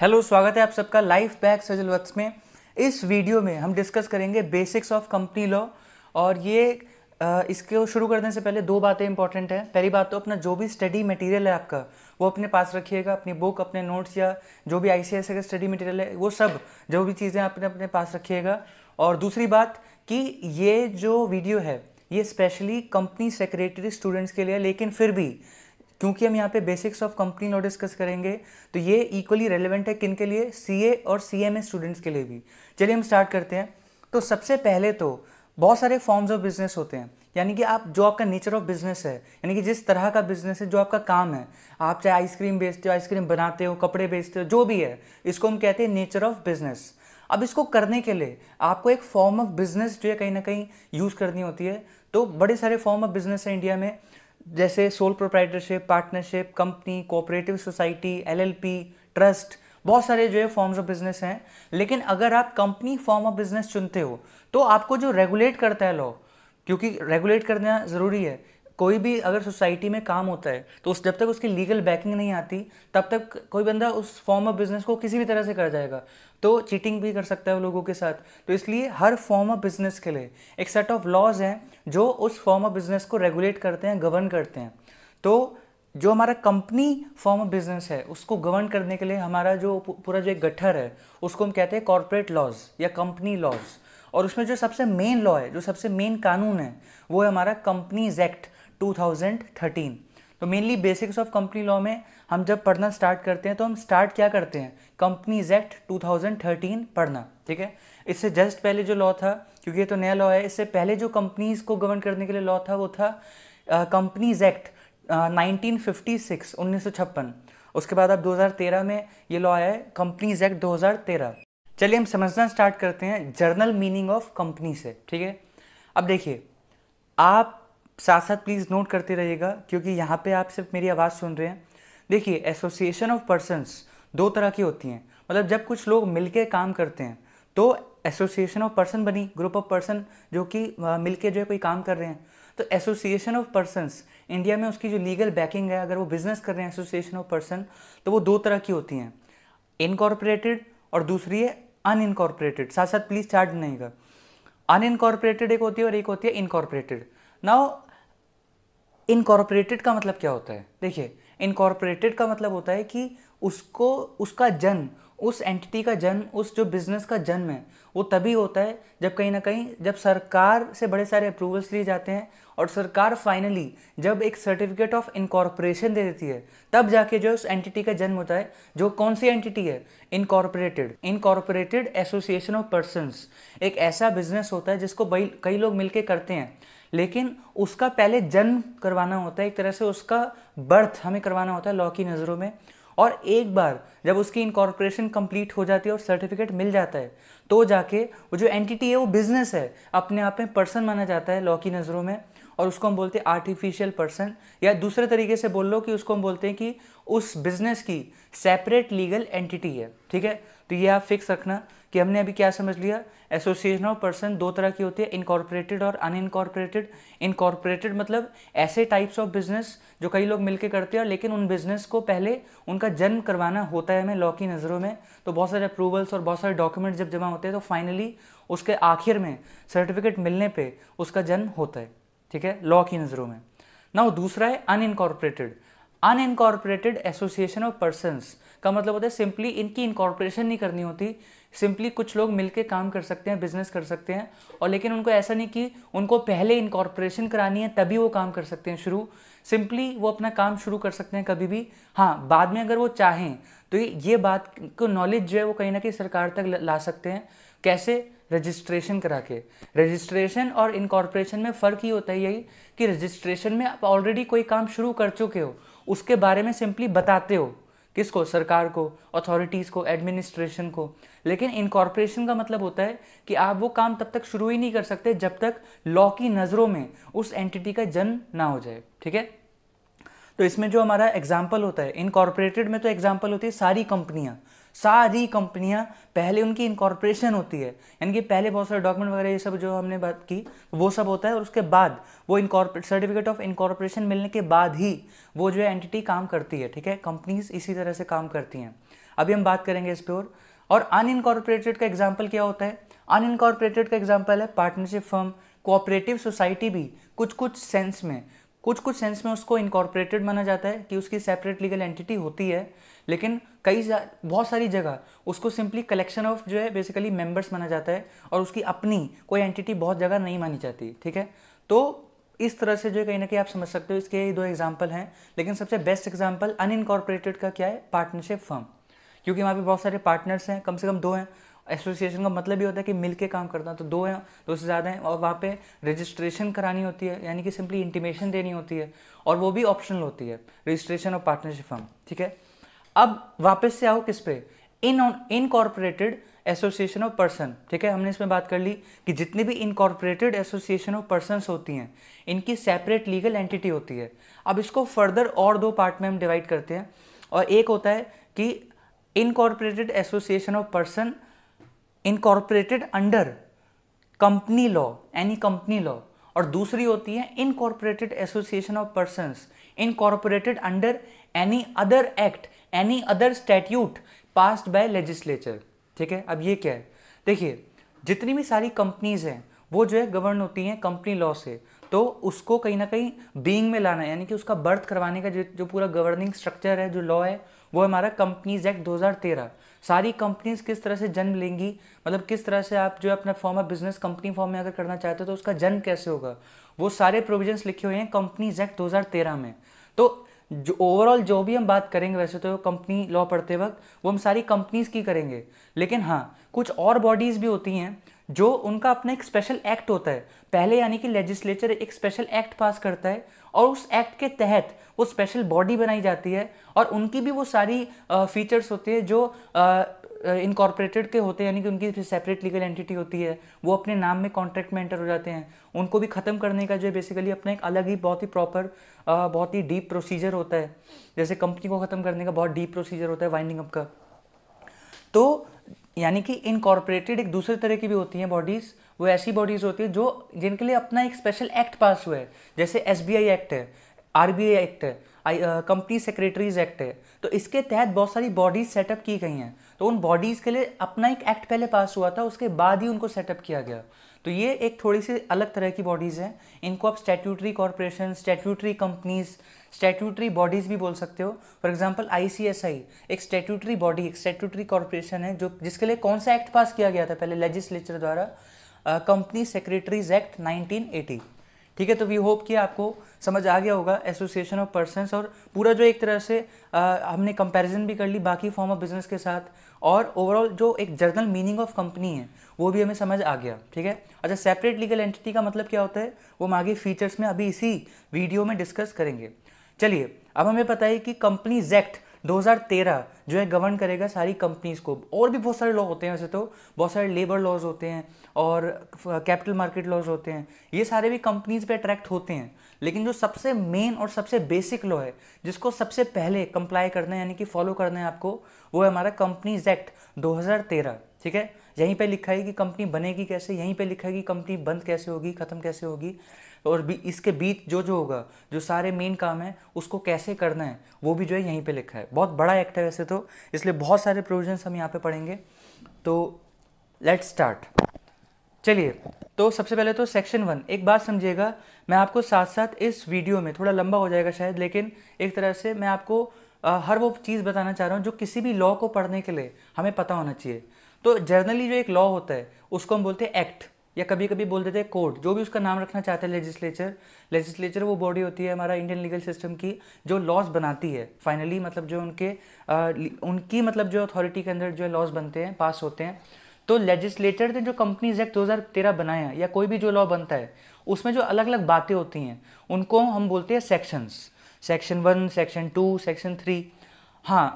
Hello स्वागत है आप सबका लाइफ बैक सजल वक्स में इस वीडियो में हम डिस्कस करेंगे बेसिक्स ऑफ कंपनी लॉ और ये इसको शुरू करने से पहले दो बातें इंपॉर्टेंट हैं पहली बात तो अपना जो भी स्टडी मटेरियल है आपका वो अपने पास रखिएगा अपनी बुक अपने नोट्स या जो भी आई सी का स्टडी मटेरियल है वो सब जो भी चीज़ें आपने अपने पास रखिएगा और दूसरी बात कि ये जो वीडियो है ये स्पेशली कंपनी सेक्रेटरी स्टूडेंट्स के लिए लेकिन फिर भी क्योंकि हम यहाँ पे basics of company law discuss करेंगे तो ये इक्वली रेलिवेंट है किन के लिए सी और सी स्टूडेंट्स के लिए भी चलिए हम स्टार्ट करते हैं तो सबसे पहले तो बहुत सारे फॉर्म्स ऑफ बिजनेस होते हैं यानी कि आप जो आपका नेचर ऑफ बिजनेस है यानी कि जिस तरह का बिजनेस है जो आपका काम है आप चाहे आइसक्रीम बेचते हो आइसक्रीम बनाते हो कपड़े बेचते हो जो भी है इसको हम कहते हैं नेचर ऑफ बिजनेस अब इसको करने के लिए आपको एक फॉर्म ऑफ बिजनेस जो है कहीं ना कहीं यूज़ करनी होती है तो बड़े सारे फॉर्म ऑफ बिजनेस है इंडिया में जैसे sole proprietorship partnership company cooperative society LLP trust बहुत सारे जो है फॉर्म्स ऑफ बिजनेस हैं लेकिन अगर आप कंपनी फॉर्म ऑफ बिजनेस चुनते हो तो आपको जो रेगुलेट करता है लॉ क्योंकि रेगुलेट करना ज़रूरी है कोई भी अगर सोसाइटी में काम होता है तो उस जब तक उसकी लीगल बैकिंग नहीं आती तब तक कोई बंदा उस फॉर्म ऑफ बिजनेस को किसी भी तरह से कर जाएगा तो चीटिंग भी कर सकता है लोगों के साथ तो इसलिए हर फॉर्म ऑफ बिजनेस के लिए एक सेट ऑफ लॉज हैं जो उस फॉर्म ऑफ बिजनेस को रेगुलेट करते हैं गवर्न करते हैं तो जो हमारा कंपनी फॉर्म ऑफ बिजनेस है उसको गवर्न करने के लिए हमारा जो पूरा जो एक गट्ठर है उसको हम कहते हैं कॉरपोरेट लॉज या कंपनी लॉज और उसमें जो सबसे मेन लॉ है जो सबसे मेन कानून है वो है हमारा कंपनीज एक्ट 2013 तो mainly basics of company law में हम जब पढ़ना स्टार्ट करते हैं तो हम स्टार्ट क्या करते हैं कंपनीज एक्ट 2013 पढ़ना ठीक है इससे जस्ट पहले जो लॉ था क्योंकि ये तो नया लॉ है इससे पहले जो कंपनीज को गवर्न करने के लिए लॉ था वो था companies act nineteen fifty six उसके बाद अब 2013 में ये लॉ आया है कंपनीज एक्ट 2013 चलिए हम समझना स्टार्ट करते हैं जर्नल मीनिंग ऑफ कंपनी से ठीक है अब देखिए आप साथ साथ प्लीज़ नोट करते रहिएगा क्योंकि यहाँ पे आप सिर्फ मेरी आवाज़ सुन रहे हैं देखिए एसोसिएशन ऑफ पर्सनस दो तरह की होती हैं मतलब जब कुछ लोग मिलकर काम करते हैं तो एसोसिएशन ऑफ पर्सन बनी ग्रुप ऑफ पर्सन जो कि मिलकर जो है कोई काम कर रहे हैं तो एसोसिएशन ऑफ पर्सनस इंडिया में उसकी जो लीगल बैकिंग है अगर वो बिजनेस कर रहे हैं एसोसिएशन ऑफ पर्सन तो वो दो तरह की होती हैं इनकॉर्पोरेटेड और दूसरी है अन इनकॉर्पोरेटेड साथ साथ प्लीज़ चार्ज नहीं कर इनकॉर्पोरेटेड एक होती है और एक होती है इनकॉर्पोरेटेड नाउ इनकॉर्पोरेटेड का मतलब क्या होता है देखिए इनकॉर्पोरेटेड का मतलब होता है कि उसको उसका जन्म उस एंटिटी का जन्म उस जो बिजनेस का जन्म है वो तभी होता है जब कहीं ना कहीं जब सरकार से बड़े सारे अप्रूवल्स लिए जाते हैं और सरकार फाइनली जब एक सर्टिफिकेट ऑफ इनकॉर्पोरेशन दे देती है तब जाके जो उस एंटिटी का जन्म होता है जो कौन सी एंटिटी है incorporated incorporated association of persons एक ऐसा बिजनेस होता है जिसको कई लोग मिलकर करते हैं लेकिन उसका पहले जन्म करवाना होता है एक तरह से उसका बर्थ हमें करवाना होता है लॉ की नज़रों में और एक बार जब उसकी इनकॉर्पोरेशन कंप्लीट हो जाती है और सर्टिफिकेट मिल जाता है तो जाके वो जो एंटिटी है वो बिजनेस है अपने आप में पर्सन माना जाता है लॉ की नज़रों में और उसको हम बोलते हैं आर्टिफिशियल पर्सन या दूसरे तरीके से बोल लो कि उसको हम बोलते हैं कि उस बिजनेस की सेपरेट लीगल एंटिटी है ठीक है तो ये आप फिक्स रखना कि हमने अभी क्या समझ लिया एसोसिएशन ऑफ पर्सन दो तरह की होती है इनकॉर्पोरेटेड और अनइनकॉर्पोरेटेड इनकॉर्पोरेटेड मतलब ऐसे टाइप्स ऑफ बिजनेस जो कई लोग मिलकर करते हैं लेकिन उन बिजनेस को पहले उनका जन्म करवाना होता है हमें लॉ की नज़रों में तो बहुत सारे अप्रूवल्स और बहुत सारे डॉक्यूमेंट जब जमा होते हैं तो फाइनली उसके आखिर में सर्टिफिकेट मिलने पर उसका जन्म होता है ठीक है लॉ की नज़रों में ना दूसरा है unincorporated unincorporated association of persons का मतलब होता है सिंपली इनकी इनकॉर्पोरेशन नहीं करनी होती सिंपली कुछ लोग मिलके काम कर सकते हैं बिजनेस कर सकते हैं और लेकिन उनको ऐसा नहीं कि उनको पहले इनकॉर्पोरेशन करानी है तभी वो काम कर सकते हैं शुरू सिंपली वो अपना काम शुरू कर सकते हैं कभी भी हाँ बाद में अगर वो चाहें तो ये बात को नॉलेज जो है वो कहीं ना कहीं सरकार तक ला सकते हैं कैसे रजिस्ट्रेशन करा के रजिस्ट्रेशन और इनकॉर्पोरेशन में फ़र्क ही होता है यही कि रजिस्ट्रेशन में आप ऑलरेडी कोई काम शुरू कर चुके हो उसके बारे में सिंपली बताते हो किसको सरकार को अथॉरिटीज़ को एडमिनिस्ट्रेशन को लेकिन इनकॉर्पोरेशन का मतलब होता है कि आप वो काम तब तक शुरू ही नहीं कर सकते जब तक लॉ की नज़रों में उस एंटिटी का जन्म ना हो जाए ठीक है तो इसमें जो हमारा एग्जाम्पल होता है इनकॉर्पोरेटेड में तो एग्जाम्पल होती है सारी कंपनियाँ सारी कंपनियां पहले उनकी इनकॉर्पोरेशन होती है यानी कि पहले बहुत सारे डॉक्यूमेंट वगैरह ये सब जो हमने बात की वो सब होता है और उसके बाद वो इनकॉर्पोरेट सर्टिफिकेट ऑफ इनकॉर्पोरेशन मिलने के बाद ही वो जो है एंटिटी काम करती है ठीक है कंपनीज इसी तरह से काम करती हैं अभी हम बात करेंगे इस पर और और अनइनकॉर्पोरेटेड का एग्जाम्पल क्या होता है अनइनकॉर्पोरेटेड का एग्जाम्पल है पार्टनरशिप फर्म कोऑपरेटिव सोसाइटी भी कुछ कुछ सेंस में कुछ कुछ सेंस में उसको इनकॉर्पोरेटेड माना जाता है कि उसकी सेपरेट लीगल एंटिटी होती है लेकिन कई बहुत सारी जगह उसको सिंपली कलेक्शन ऑफ जो है बेसिकली मेंबर्स माना जाता है और उसकी अपनी कोई एंटिटी बहुत जगह नहीं मानी जाती ठीक है तो इस तरह से जो है कहीं ना कहीं आप समझ सकते हो इसके ये दो एग्जाम्पल हैं लेकिन सबसे बेस्ट एग्जाम्पल अनइनकॉर्पोरेटेड का क्या है पार्टनरशिप फर्म क्योंकि वहाँ पे बहुत सारे पार्टनर्स हैं कम से कम दो हैं एसोसिएशन का मतलब ये होता है कि मिल के काम करना तो दो हैं दो से ज़्यादा हैं और वहाँ पे रजिस्ट्रेशन करानी होती है यानी कि सिंपली इंटीमेशन देनी होती है और वो भी ऑप्शनल होती है रजिस्ट्रेशन और पार्टनरशिप फर्म ठीक है अब वापस से आओ किस पे इन इनकॉर्पोरेटेड एसोसिएशन ऑफ पर्सन ठीक है हमने इसमें बात कर ली कि जितनी भी इनकॉर्पोरेटेड एसोसिएशन ऑफ पर्सन होती हैं इनकी सेपरेट लीगल एंटिटी होती है अब इसको फर्दर और दो पार्ट में हम डिवाइड करते हैं और एक होता है कि incorporated association of person incorporated under company law any company law और दूसरी होती है incorporated association of person incorporated under any other act any other statute passed by legislature ठीक है अब ये क्या है देखिए जितनी भी सारी कंपनीज हैं वो जो है गवर्न होती हैं कंपनी लॉ से तो उसको कहीं ना कहीं बीइंग में लाना यानी कि उसका बर्थ करवाने का जो जो पूरा गवर्निंग स्ट्रक्चर है जो लॉ है वो हमारा कंपनीज एक्ट 2013 सारी कंपनीज किस तरह से जन्म लेंगी मतलब किस तरह से आप जो है अपना form of business company form में अगर करना चाहते हो तो उसका जन्म कैसे होगा वो सारे प्रोविजंस लिखे हुए हैं कंपनीज एक्ट 2013 में तो जो ओवरऑल जो भी हम बात करेंगे वैसे तो कंपनी लॉ पढ़ते वक्त वो हम सारी कंपनीज की करेंगे लेकिन हाँ कुछ और बॉडीज़ भी होती हैं जो उनका अपना एक स्पेशल एक्ट होता है पहले यानी कि लेजिस्लेचर एक स्पेशल एक्ट पास करता है और उस एक्ट के तहत वो स्पेशल बॉडी बनाई जाती है और उनकी भी वो सारी फीचर्स होती है जो इनकॉर्पोरेटेड के होते हैं यानी कि उनकी फिर सेपरेट लीगल एंटिटी होती है वो अपने नाम में कॉन्ट्रैक्ट में एंटर हो जाते हैं उनको भी ख़त्म करने का जो है बेसिकली अपना एक अलग ही बहुत ही प्रॉपर बहुत ही डीप प्रोसीजर होता है जैसे कंपनी को ख़त्म करने का बहुत डीप प्रोसीजर होता है वाइंडिंग अप का तो यानी कि इनकॉर्पोरेटेड एक दूसरे तरह की भी होती हैं बॉडीज़ वो ऐसी बॉडीज़ होती है जो जिनके लिए अपना एक स्पेशल एक्ट पास हुआ है जैसे एस एक्ट है आर एक्ट है कंपनी सेक्रेटरीज एक्ट है तो इसके तहत बहुत सारी बॉडीज सेटअप की गई हैं तो उन बॉडीज़ के लिए अपना एक एक्ट पहले पास हुआ था उसके बाद ही उनको सेटअप किया गया तो ये एक थोड़ी सी अलग तरह की बॉडीज़ हैं इनको आप statutory corporation statutory companies statutory bodies भी बोल सकते हो फॉर एस आई एक स्टैट्यूटरी बॉडी एक स्टैट्यूटरी कॉरपोरेशन है जो जिसके लिए कौन सा एक्ट पास किया गया था पहले लेजिस्लेचर द्वारा कंपनी सेक्रेटरीज एक्ट एटी ठीक है तो वी होप कि आपको समझ आ गया होगा एसोसिएशन ऑफ पर्सन और पूरा जो एक तरह से आ, हमने कंपैरिजन भी कर ली बाकी फॉर्म ऑफ बिजनेस के साथ और ओवरऑल जो एक जर्नल मीनिंग ऑफ कंपनी है वो भी हमें समझ आ गया ठीक है अच्छा सेपरेट लीगल एंटिटी का मतलब क्या होता है वो हम आगे फीचर्स में अभी इसी वीडियो में डिस्कस करेंगे चलिए अब हमें पता है कि कंपनी जैक्ट 2013 जो है गवर्न करेगा सारी कंपनीज को और भी बहुत सारे लॉ होते हैं वैसे तो बहुत सारे लेबर लॉज होते हैं और कैपिटल मार्केट लॉज होते हैं ये सारे भी कंपनीज पे अट्रैक्ट होते हैं लेकिन जो सबसे मेन और सबसे बेसिक लॉ है जिसको सबसे पहले कंप्लाई करना है यानी कि फॉलो करना है आपको वो है हमारा कंपनीज एक्ट 2013 ठीक है यहीं पे लिखा है कि कंपनी बनेगी कैसे यहीं पे लिखा है कि कंपनी बंद कैसे होगी ख़त्म कैसे होगी और भी इसके बीच जो जो होगा जो सारे मेन काम है उसको कैसे करना है वो भी जो है यहीं पे लिखा है बहुत बड़ा एक्ट है वैसे तो इसलिए बहुत सारे प्रोविजन्स हम यहाँ पे पढ़ेंगे तो लेट्स स्टार्ट चलिए तो सबसे पहले तो सेक्शन वन एक बात समझिएगा मैं आपको साथ साथ इस वीडियो में थोड़ा लंबा हो जाएगा शायद लेकिन एक तरह से मैं आपको आ, हर वो चीज़ बताना चाह रहा हूँ जो किसी भी लॉ को पढ़ने के लिए हमें पता होना चाहिए तो जर्नली जो एक लॉ होता है उसको हम बोलते हैं एक्ट या कभी कभी बोल देते हैं कोर्ट जो भी उसका नाम रखना चाहते हैं लेजिस्लेचर लेजिस्लेचर वो बॉडी होती है हमारा इंडियन लीगल सिस्टम की जो लॉज बनाती है फाइनली मतलब जो उनके आ, उनकी मतलब जो अथॉरिटी के अंदर जो लॉज बनते हैं पास होते हैं तो लेजिस्लेटर ने जो कंपनीज एक्ट 2013 बनाया या कोई भी जो लॉ बनता है उसमें जो अलग अलग बातें होती हैं उनको हम बोलते हैं sections section one section two section three हाँ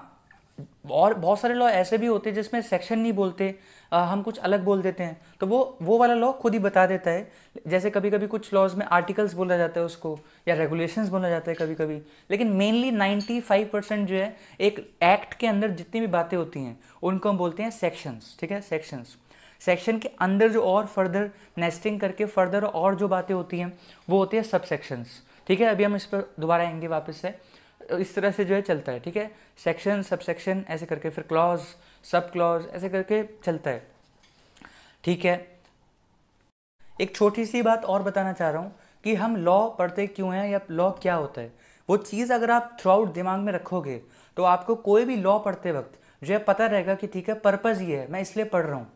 और बहुत सारे लॉ ऐसे भी होते हैं जिसमें सेक्शन नहीं बोलते हम कुछ अलग बोल देते हैं तो वो वो वाला लॉ खुद ही बता देता है जैसे कभी कभी कुछ लॉज में आर्टिकल्स बोला जाता है उसको या रेगुलेशंस बोला जाता है कभी कभी लेकिन मेनली 95 परसेंट जो है एक एक्ट के अंदर जितनी भी बातें होती हैं उनको हम बोलते हैं सेक्शंस ठीक है सेक्शंस सेक्शन के अंदर जो और फर्दर नेस्टिंग करके फर्दर और जो बातें होती हैं वो होती है सब सेक्शंस ठीक है अभी हम इस पर दोबारा आएंगे वापस से इस तरह से जो है चलता है ठीक है सेक्शन सब सेक्शन ऐसे करके फिर क्लॉज सब क्लॉज ऐसे करके चलता है ठीक है एक छोटी सी बात और बताना चाह रहा हूँ कि हम लॉ पढ़ते क्यों हैं या लॉ क्या होता है वो चीज़ अगर आप थ्रू आउट दिमाग में रखोगे तो आपको कोई भी लॉ पढ़ते वक्त जो है पता रहेगा कि ठीक है पर्पज़ ये है मैं इसलिए पढ़ रहा हूँ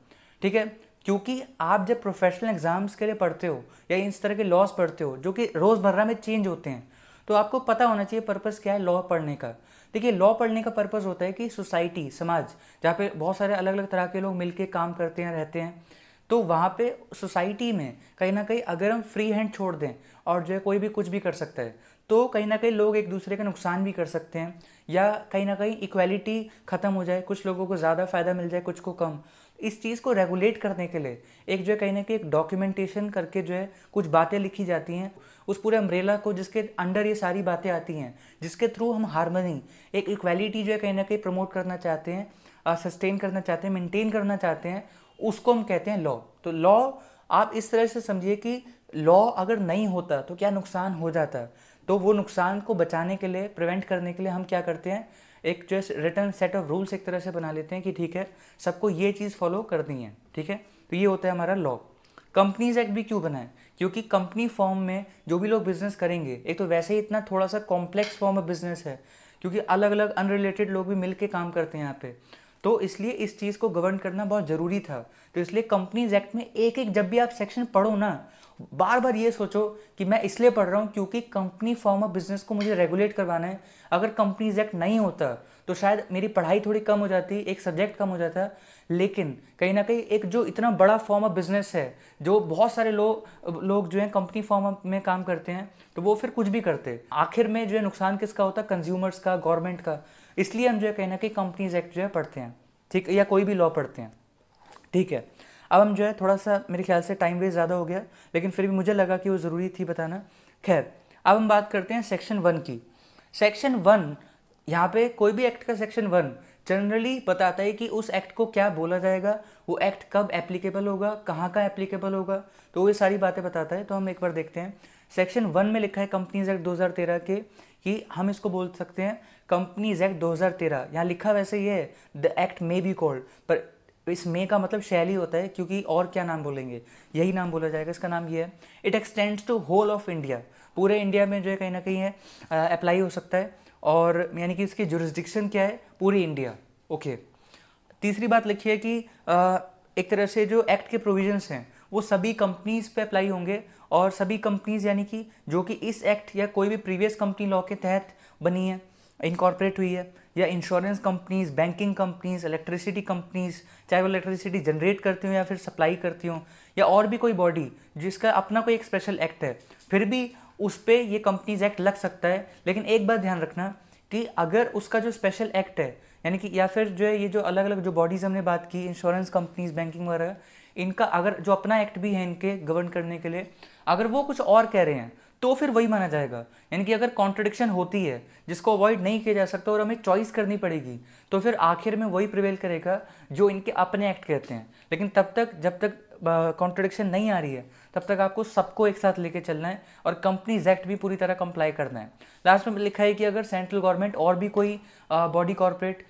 ठीक है क्योंकि आप जब प्रोफेशनल एग्ज़ाम्स के लिए पढ़ते हो या इस तरह के लॉस पढ़ते हो जो कि रोज़मर्रा में चेंज होते हैं तो आपको पता होना चाहिए पर्पज़ क्या है लॉ पढ़ने का देखिए लॉ पढ़ने का पर्पज़ होता है कि सोसाइटी समाज जहाँ पे बहुत सारे अलग अलग तरह के लोग मिलके काम करते हैं रहते हैं तो वहाँ पे सोसाइटी में कहीं ना कहीं अगर हम फ्री हैंड छोड़ दें और जो है कोई भी कुछ भी कर सकता है तो कहीं ना कहीं लोग एक दूसरे का नुकसान भी कर सकते हैं या कहीं ना कहीं इक्वालिटी ख़त्म हो जाए कुछ लोगों को ज़्यादा फ़ायदा मिल जाए कुछ को कम इस चीज़ को रेगुलेट करने के लिए एक जो है कहीं ना कहीं एक डॉक्यूमेंटेशन करके जो है कुछ बातें लिखी जाती हैं उस पूरे अम्ब्रेला को जिसके अंडर ये सारी बातें आती हैं जिसके थ्रू हम हारमोनी एक इक्वालिटी जो है कहीं ना कहीं प्रमोट करना चाहते हैं सस्टेन करना चाहते हैं मेंटेन करना चाहते हैं उसको हम कहते हैं लॉ तो लॉ आप इस तरह से समझिए कि लॉ अगर नहीं होता तो क्या नुकसान हो जाता तो वो नुकसान को बचाने के लिए प्रिवेंट करने के लिए हम क्या करते हैं एक जो है रिटर्न सेट ऑफ रूल्स एक तरह से बना लेते हैं कि ठीक है सबको ये चीज़ फॉलो करनी है ठीक है तो ये होता है हमारा लॉ कंपनीज एक्ट भी क्यों बनाए क्योंकि कंपनी फॉर्म में जो भी लोग बिजनेस करेंगे एक तो वैसे ही इतना थोड़ा सा कॉम्प्लेक्स फॉर्म ऑफ बिजनेस है क्योंकि अलग अलग अनरिलेटेड लोग भी मिल काम करते हैं यहाँ पे तो इसलिए इस चीज़ को गवर्न करना बहुत ज़रूरी था तो इसलिए कंपनीज एक्ट में एक एक जब भी आप सेक्शन पढ़ो ना बार बार ये सोचो कि मैं इसलिए पढ़ रहा हूँ क्योंकि कंपनी फॉर्म ऑफ बिजनेस को मुझे रेगुलेट करवाना है अगर कंपनीज एक्ट नहीं होता तो शायद मेरी पढ़ाई थोड़ी कम हो जाती एक सब्जेक्ट कम हो जाता लेकिन कहीं ना कहीं एक जो इतना बड़ा फॉर्म ऑफ बिजनेस है जो बहुत सारे लोग लोग जो हैं कंपनी फॉर्म में काम करते हैं तो वो फिर कुछ भी करते आखिर में जो है नुकसान किसका होता है कंज्यूमर्स का गवर्नमेंट का इसलिए हम जो है कहीं ना कहीं कंपनीज एक्ट जो है पढ़ते हैं ठीक या कोई भी लॉ पढ़ते हैं ठीक है अब हम जो है थोड़ा सा मेरे ख्याल से टाइम वेस्ट ज़्यादा हो गया लेकिन फिर भी मुझे लगा कि वो ज़रूरी थी बताना खैर अब हम बात करते हैं सेक्शन वन की सेक्शन वन यहाँ पे कोई भी एक्ट का सेक्शन वन जनरली बताता है कि उस एक्ट को क्या बोला जाएगा वो एक्ट कब एप्लीकेबल होगा कहाँ का एप्लीकेबल होगा तो ये सारी बातें बताता है तो हम एक बार देखते हैं सेक्शन वन में लिखा है कंपनीज एक्ट 2013 के कि हम इसको बोल सकते हैं कंपनीज एक्ट 2013 यहाँ लिखा वैसे ये है the act may be called पर तो इस मे का मतलब शैली होता है क्योंकि और क्या नाम बोलेंगे यही नाम बोला जाएगा इसका नाम ये है it extends to whole of India पूरे इंडिया में जो है कहीं ना कहीं है अप्लाई हो सकता है और यानी कि इसकी जुरिस्डिक्शन क्या है पूरी इंडिया ओके तीसरी बात लिखी है कि आ, एक तरह से जो एक्ट के प्रोविजंस हैं वो सभी कंपनीज पे अप्लाई होंगे और सभी कंपनीज यानी कि जो कि इस एक्ट या कोई भी प्रीवियस कंपनी लॉ के तहत बनी है इनकॉर्पोरेट हुई है या insurance companies banking companies electricity companies चाहे वो इलेक्ट्रिसिटी जनरेट करती हूँ या फिर सप्लाई करती हूँ या और भी कोई बॉडी जिसका अपना कोई एक स्पेशल एक्ट है फिर भी उस पर ये कंपनीज एक्ट लग सकता है लेकिन एक बात ध्यान रखना कि अगर उसका जो स्पेशल एक्ट है यानी कि या फिर जो है ये जो अलग अलग जो बॉडीज़ हमने बात की इंश्योरेंस कंपनीज बैंकिंग वगैरह इनका अगर जो अपना एक्ट भी है इनके गवर्न करने के लिए अगर वो कुछ और कह रहे हैं तो फिर वही माना जाएगा यानी कि अगर कॉन्ट्रडिक्शन होती है जिसको अवॉइड नहीं किया जा सकता और हमें चॉइस करनी पड़ेगी तो फिर आखिर में वही प्रिवेल करेगा जो इनके अपने एक्ट कहते हैं लेकिन तब तक जब तक कॉन्ट्रडिक्शन नहीं आ रही है तब तक आपको सबको एक साथ लेके चलना है और कंपनीज एक्ट भी पूरी तरह कंप्लाई करना है लास्ट में लिखा है कि अगर सेंट्रल गवर्नमेंट और भी कोई बॉडी कॉरपोरेट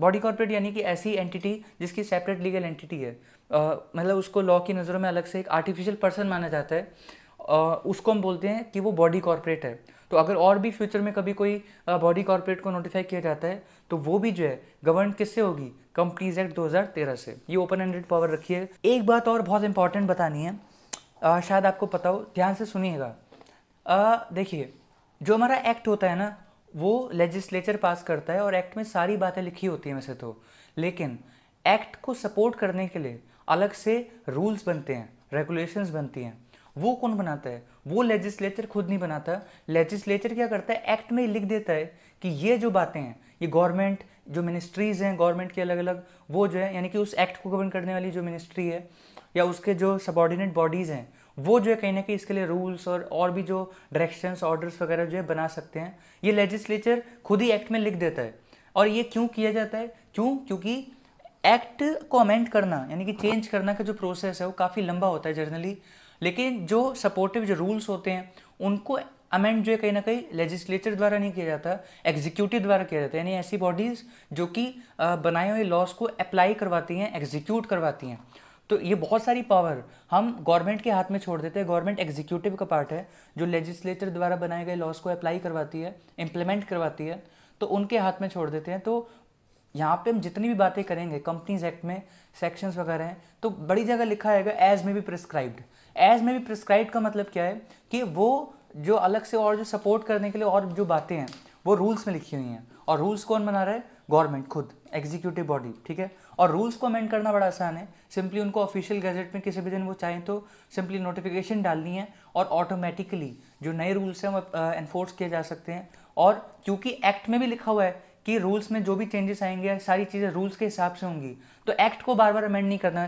बॉडी कॉरपोरेट यानी कि ऐसी एंटिटी जिसकी सेपरेट लीगल एंटिटी है मतलब उसको लॉ की नज़रों में अलग से एक आर्टिफिशियल पर्सन माना जाता है उसको हम बोलते हैं कि वो बॉडी कॉरपोरेट है तो अगर और भी फ्यूचर में कभी कोई बॉडी कॉरपोरेट को नोटिफाई किया जाता है तो वो भी जो है गवर्न किससे होगी कंपनीज एक्ट 2013 से ये ओपन एंडेड पावर रखी है एक बात और बहुत इंपॉर्टेंट बतानी है आ, शायद आपको पता हो ध्यान से सुनिएगा देखिए जो हमारा एक्ट होता है ना वो लेजिस्लेचर पास करता है और एक्ट में सारी बातें लिखी होती हैं वैसे तो लेकिन एक्ट को सपोर्ट करने के लिए अलग से रूल्स बनते हैं रेगुलेशंस बनती हैं वो कौन बनाता है वो लेजिस्लेचर खुद नहीं बनाता लेजिस्लेचर क्या करता है एक्ट में लिख देता है कि ये जो बातें हैं ये गवर्नमेंट जो मिनिस्ट्रीज़ हैं गवर्नमेंट के अलग अलग वो जो है यानी कि उस एक्ट को गवर्न करने वाली जो मिनिस्ट्री है या उसके जो सबॉर्डिनेट बॉडीज़ हैं वो जो है कहीं ना कहीं इसके लिए रूल्स और और भी जो डायरेक्शंस ऑर्डर्स वगैरह जो है बना सकते हैं ये लेजिस्लेचर खुद ही एक्ट में लिख देता है और ये क्यों किया जाता है क्यों क्योंकि एक्ट को अमेंड करना यानी कि चेंज करना का जो प्रोसेस है वो काफ़ी लंबा होता है जर्नली लेकिन जो सपोर्टिव जो रूल्स होते हैं उनको अमेंड जो है कहीं ना कहीं लेजिस्लेचर द्वारा नहीं किया जाता एग्जीक्यूटिव द्वारा किया जाता है यानी ऐसी बॉडीज़ जो कि बनाए हुए लॉज को अप्लाई करवाती हैं एग्जीक्यूट करवाती हैं तो ये बहुत सारी पावर हम गवर्नमेंट के हाथ में छोड़ देते हैं गवर्नमेंट एग्जीक्यूटिव का पार्ट है जो लेजिस्लेचर द्वारा बनाए गए लॉज को अप्लाई करवाती है इम्प्लीमेंट करवाती है तो उनके हाथ में छोड़ देते हैं तो यहाँ पे हम जितनी भी बातें करेंगे कंपनीज एक्ट में सेक्शंस वगैरह हैं तो बड़ी जगह लिखा आएगा एज में भी प्रिस्क्राइब्ड एज में भी प्रिस्क्राइब का मतलब क्या है कि वो जो अलग से और जो सपोर्ट करने के लिए और जो बातें हैं वो रूल्स में लिखी हुई हैं और रूल्स कौन बना रहा है गवर्नमेंट खुद एग्जीक्यूटिव बॉडी ठीक है और रूल्स को अमेंड करना बड़ा आसान है सिंपली उनको ऑफिशियल गैजेट में किसी भी दिन वो चाहें तो सिंपली नोटिफिकेशन डालनी है और ऑटोमेटिकली जो नए रूल्स हैं वो एनफोर्स किए जा सकते हैं और क्योंकि एक्ट में भी लिखा हुआ है कि रूल्स में जो भी चेंजेस आएंगे सारी चीज़ें रूल्स के हिसाब से होंगी तो एक्ट को बार बार अमेंड नहीं करना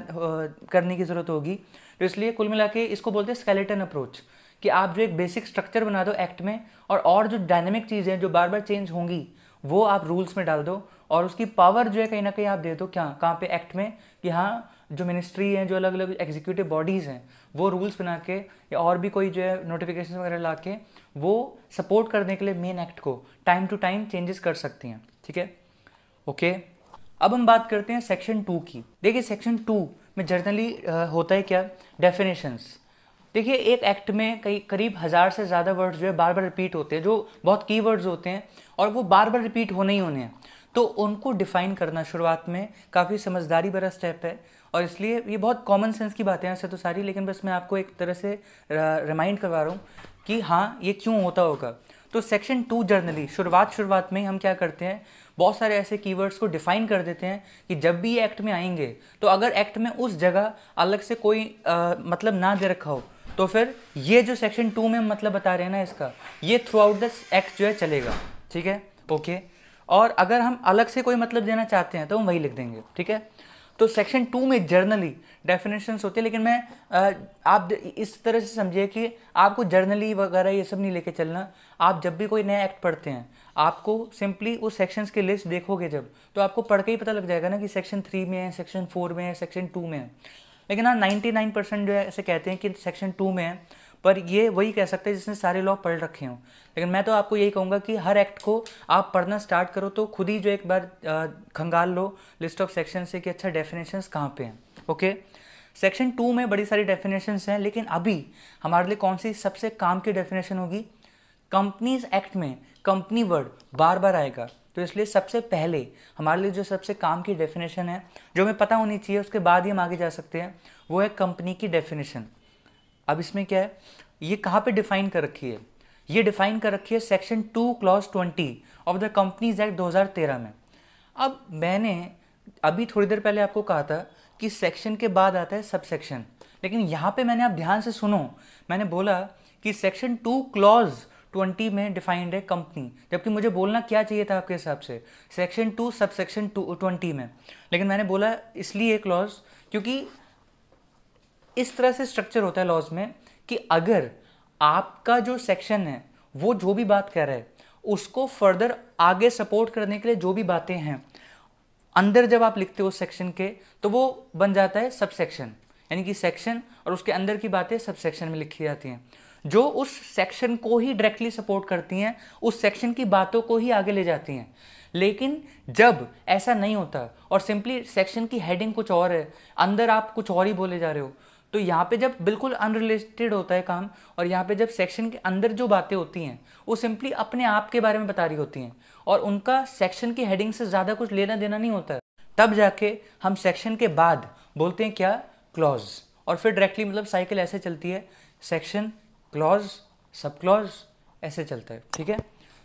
करने की ज़रूरत होगी तो इसलिए कुल मिला इसको बोलते हैं स्केलेटन अप्रोच कि आप जो एक बेसिक स्ट्रक्चर बना दो एक्ट में और और जो डायनेमिक चीज़ें जो बार बार चेंज होंगी वो आप रूल्स में डाल दो और उसकी पावर जो है कहीं ना कहीं आप दे दो क्या कहाँ पे एक्ट में कि हाँ जो मिनिस्ट्री हैं जो अलग अलग एग्जीक्यूटिव बॉडीज़ हैं वो रूल्स बना के या और भी कोई जो है नोटिफिकेशन वगैरह ला के वो सपोर्ट करने के लिए मेन एक्ट को टाइम टू टाइम चेंजेस कर सकती हैं ठीक है ओके अब हम बात करते हैं सेक्शन टू की देखिए सेक्शन टू में जर्नली होता है क्या डेफिनेशंस देखिए एक एक्ट में कई करीब हज़ार से ज़्यादा वर्ड्स जो है बार बार रिपीट होते हैं जो बहुत की वर्ड्स होते हैं और वो बार बार रिपीट होने ही होने हैं तो उनको डिफ़ाइन करना शुरुआत में काफ़ी समझदारी भरा स्टेप है और इसलिए ये बहुत कॉमन सेंस की बातें हैं ऐसे तो सारी लेकिन बस मैं आपको एक तरह से रिमाइंड करवा रहा हूँ कि हाँ ये क्यों होता होगा तो सेक्शन टू जर्नली शुरुआत शुरुआत में हम क्या करते हैं बहुत सारे ऐसे कीवर्ड्स को डिफाइन कर देते हैं कि जब भी एक्ट में आएंगे तो अगर एक्ट में उस जगह अलग से कोई आ, मतलब ना दे रखा हो तो फिर ये जो सेक्शन टू में मतलब बता रहे हैं ना इसका ये थ्रू आउट द एक्ट जो है चलेगा ठीक है ओके और अगर हम अलग से कोई मतलब देना चाहते हैं तो हम वही लिख देंगे ठीक है तो सेक्शन टू में जर्नली डेफिनेशन होते हैं लेकिन मैं आ, आप इस तरह से समझिए कि आपको जर्नली वगैरह ये सब नहीं लेके चलना आप जब भी कोई नया एक्ट पढ़ते हैं आपको सिंपली उस सेक्शंस की लिस्ट देखोगे जब तो आपको पढ़ के ही पता लग जाएगा ना कि सेक्शन थ्री में है सेक्शन फोर में है सेक्शन टू में है लेकिन हाँ नाइन्टी नाइन परसेंट जो है ऐसे कहते हैं कि सेक्शन टू में है पर ये वही कह सकते हैं जिसने सारे लॉ पढ़ रखे हों लेकिन मैं तो आपको यही कहूँगा कि हर एक्ट को आप पढ़ना स्टार्ट करो तो खुद ही जो एक बार खंगाल लो लिस्ट ऑफ सेक्शन से कि अच्छा डेफिनेशंस कहाँ पे हैं ओके सेक्शन टू में बड़ी सारी डेफिनेशंस हैं लेकिन अभी हमारे लिए कौन सी सबसे काम की डेफिनेशन होगी कंपनीज एक्ट में कंपनी वर्ड बार बार आएगा तो इसलिए सबसे पहले हमारे लिए जो सबसे काम की डेफिनेशन है जो हमें पता होनी चाहिए उसके बाद ही हम आगे जा सकते हैं वो है कंपनी की डेफिनेशन अब इसमें क्या है ये कहाँ पे डिफाइन कर रखी है ये डिफाइन कर रखी है section two clause twenty of the companies act दो में अब मैंने अभी थोड़ी देर पहले आपको कहा था कि सेक्शन के बाद आता है सब सेक्शन लेकिन यहाँ पे मैंने आप ध्यान से सुनो मैंने बोला कि सेक्शन टू क्लॉज ट्वेंटी में डिफाइंड है कंपनी जबकि मुझे बोलना क्या चाहिए था आपके हिसाब से section two sub section two twenty में लेकिन मैंने बोला इसलिए एक लॉज क्योंकि इस तरह से स्ट्रक्चर होता है लॉज में कि अगर आपका जो सेक्शन है वो जो भी बात कह रहा है उसको फर्दर आगे सपोर्ट करने के लिए जो भी बातें हैं अंदर जब आप लिखते हो सेक्शन के तो वो बन जाता है सब सेक्शन यानी कि सेक्शन और उसके अंदर की बातें सब सेक्शन में लिखी जाती हैं जो उस सेक्शन को ही डायरेक्टली सपोर्ट करती हैं उस सेक्शन की बातों को ही आगे ले जाती हैं लेकिन जब ऐसा नहीं होता और सिंपली सेक्शन की हेडिंग कुछ और है अंदर आप कुछ और ही बोले जा रहे हो तो यहाँ पे जब बिल्कुल अनरिलेटेड होता है काम और यहाँ पे जब सेक्शन के अंदर जो बातें होती हैं वो सिंपली अपने आप के बारे में बता रही होती हैं और उनका सेक्शन की हेडिंग से ज़्यादा कुछ लेना देना नहीं होता है तब जाके हम सेक्शन के बाद बोलते हैं क्या क्लॉज और फिर डायरेक्टली मतलब साइकिल ऐसे चलती है सेक्शन क्लॉज सब क्लॉज ऐसे चलता है ठीक है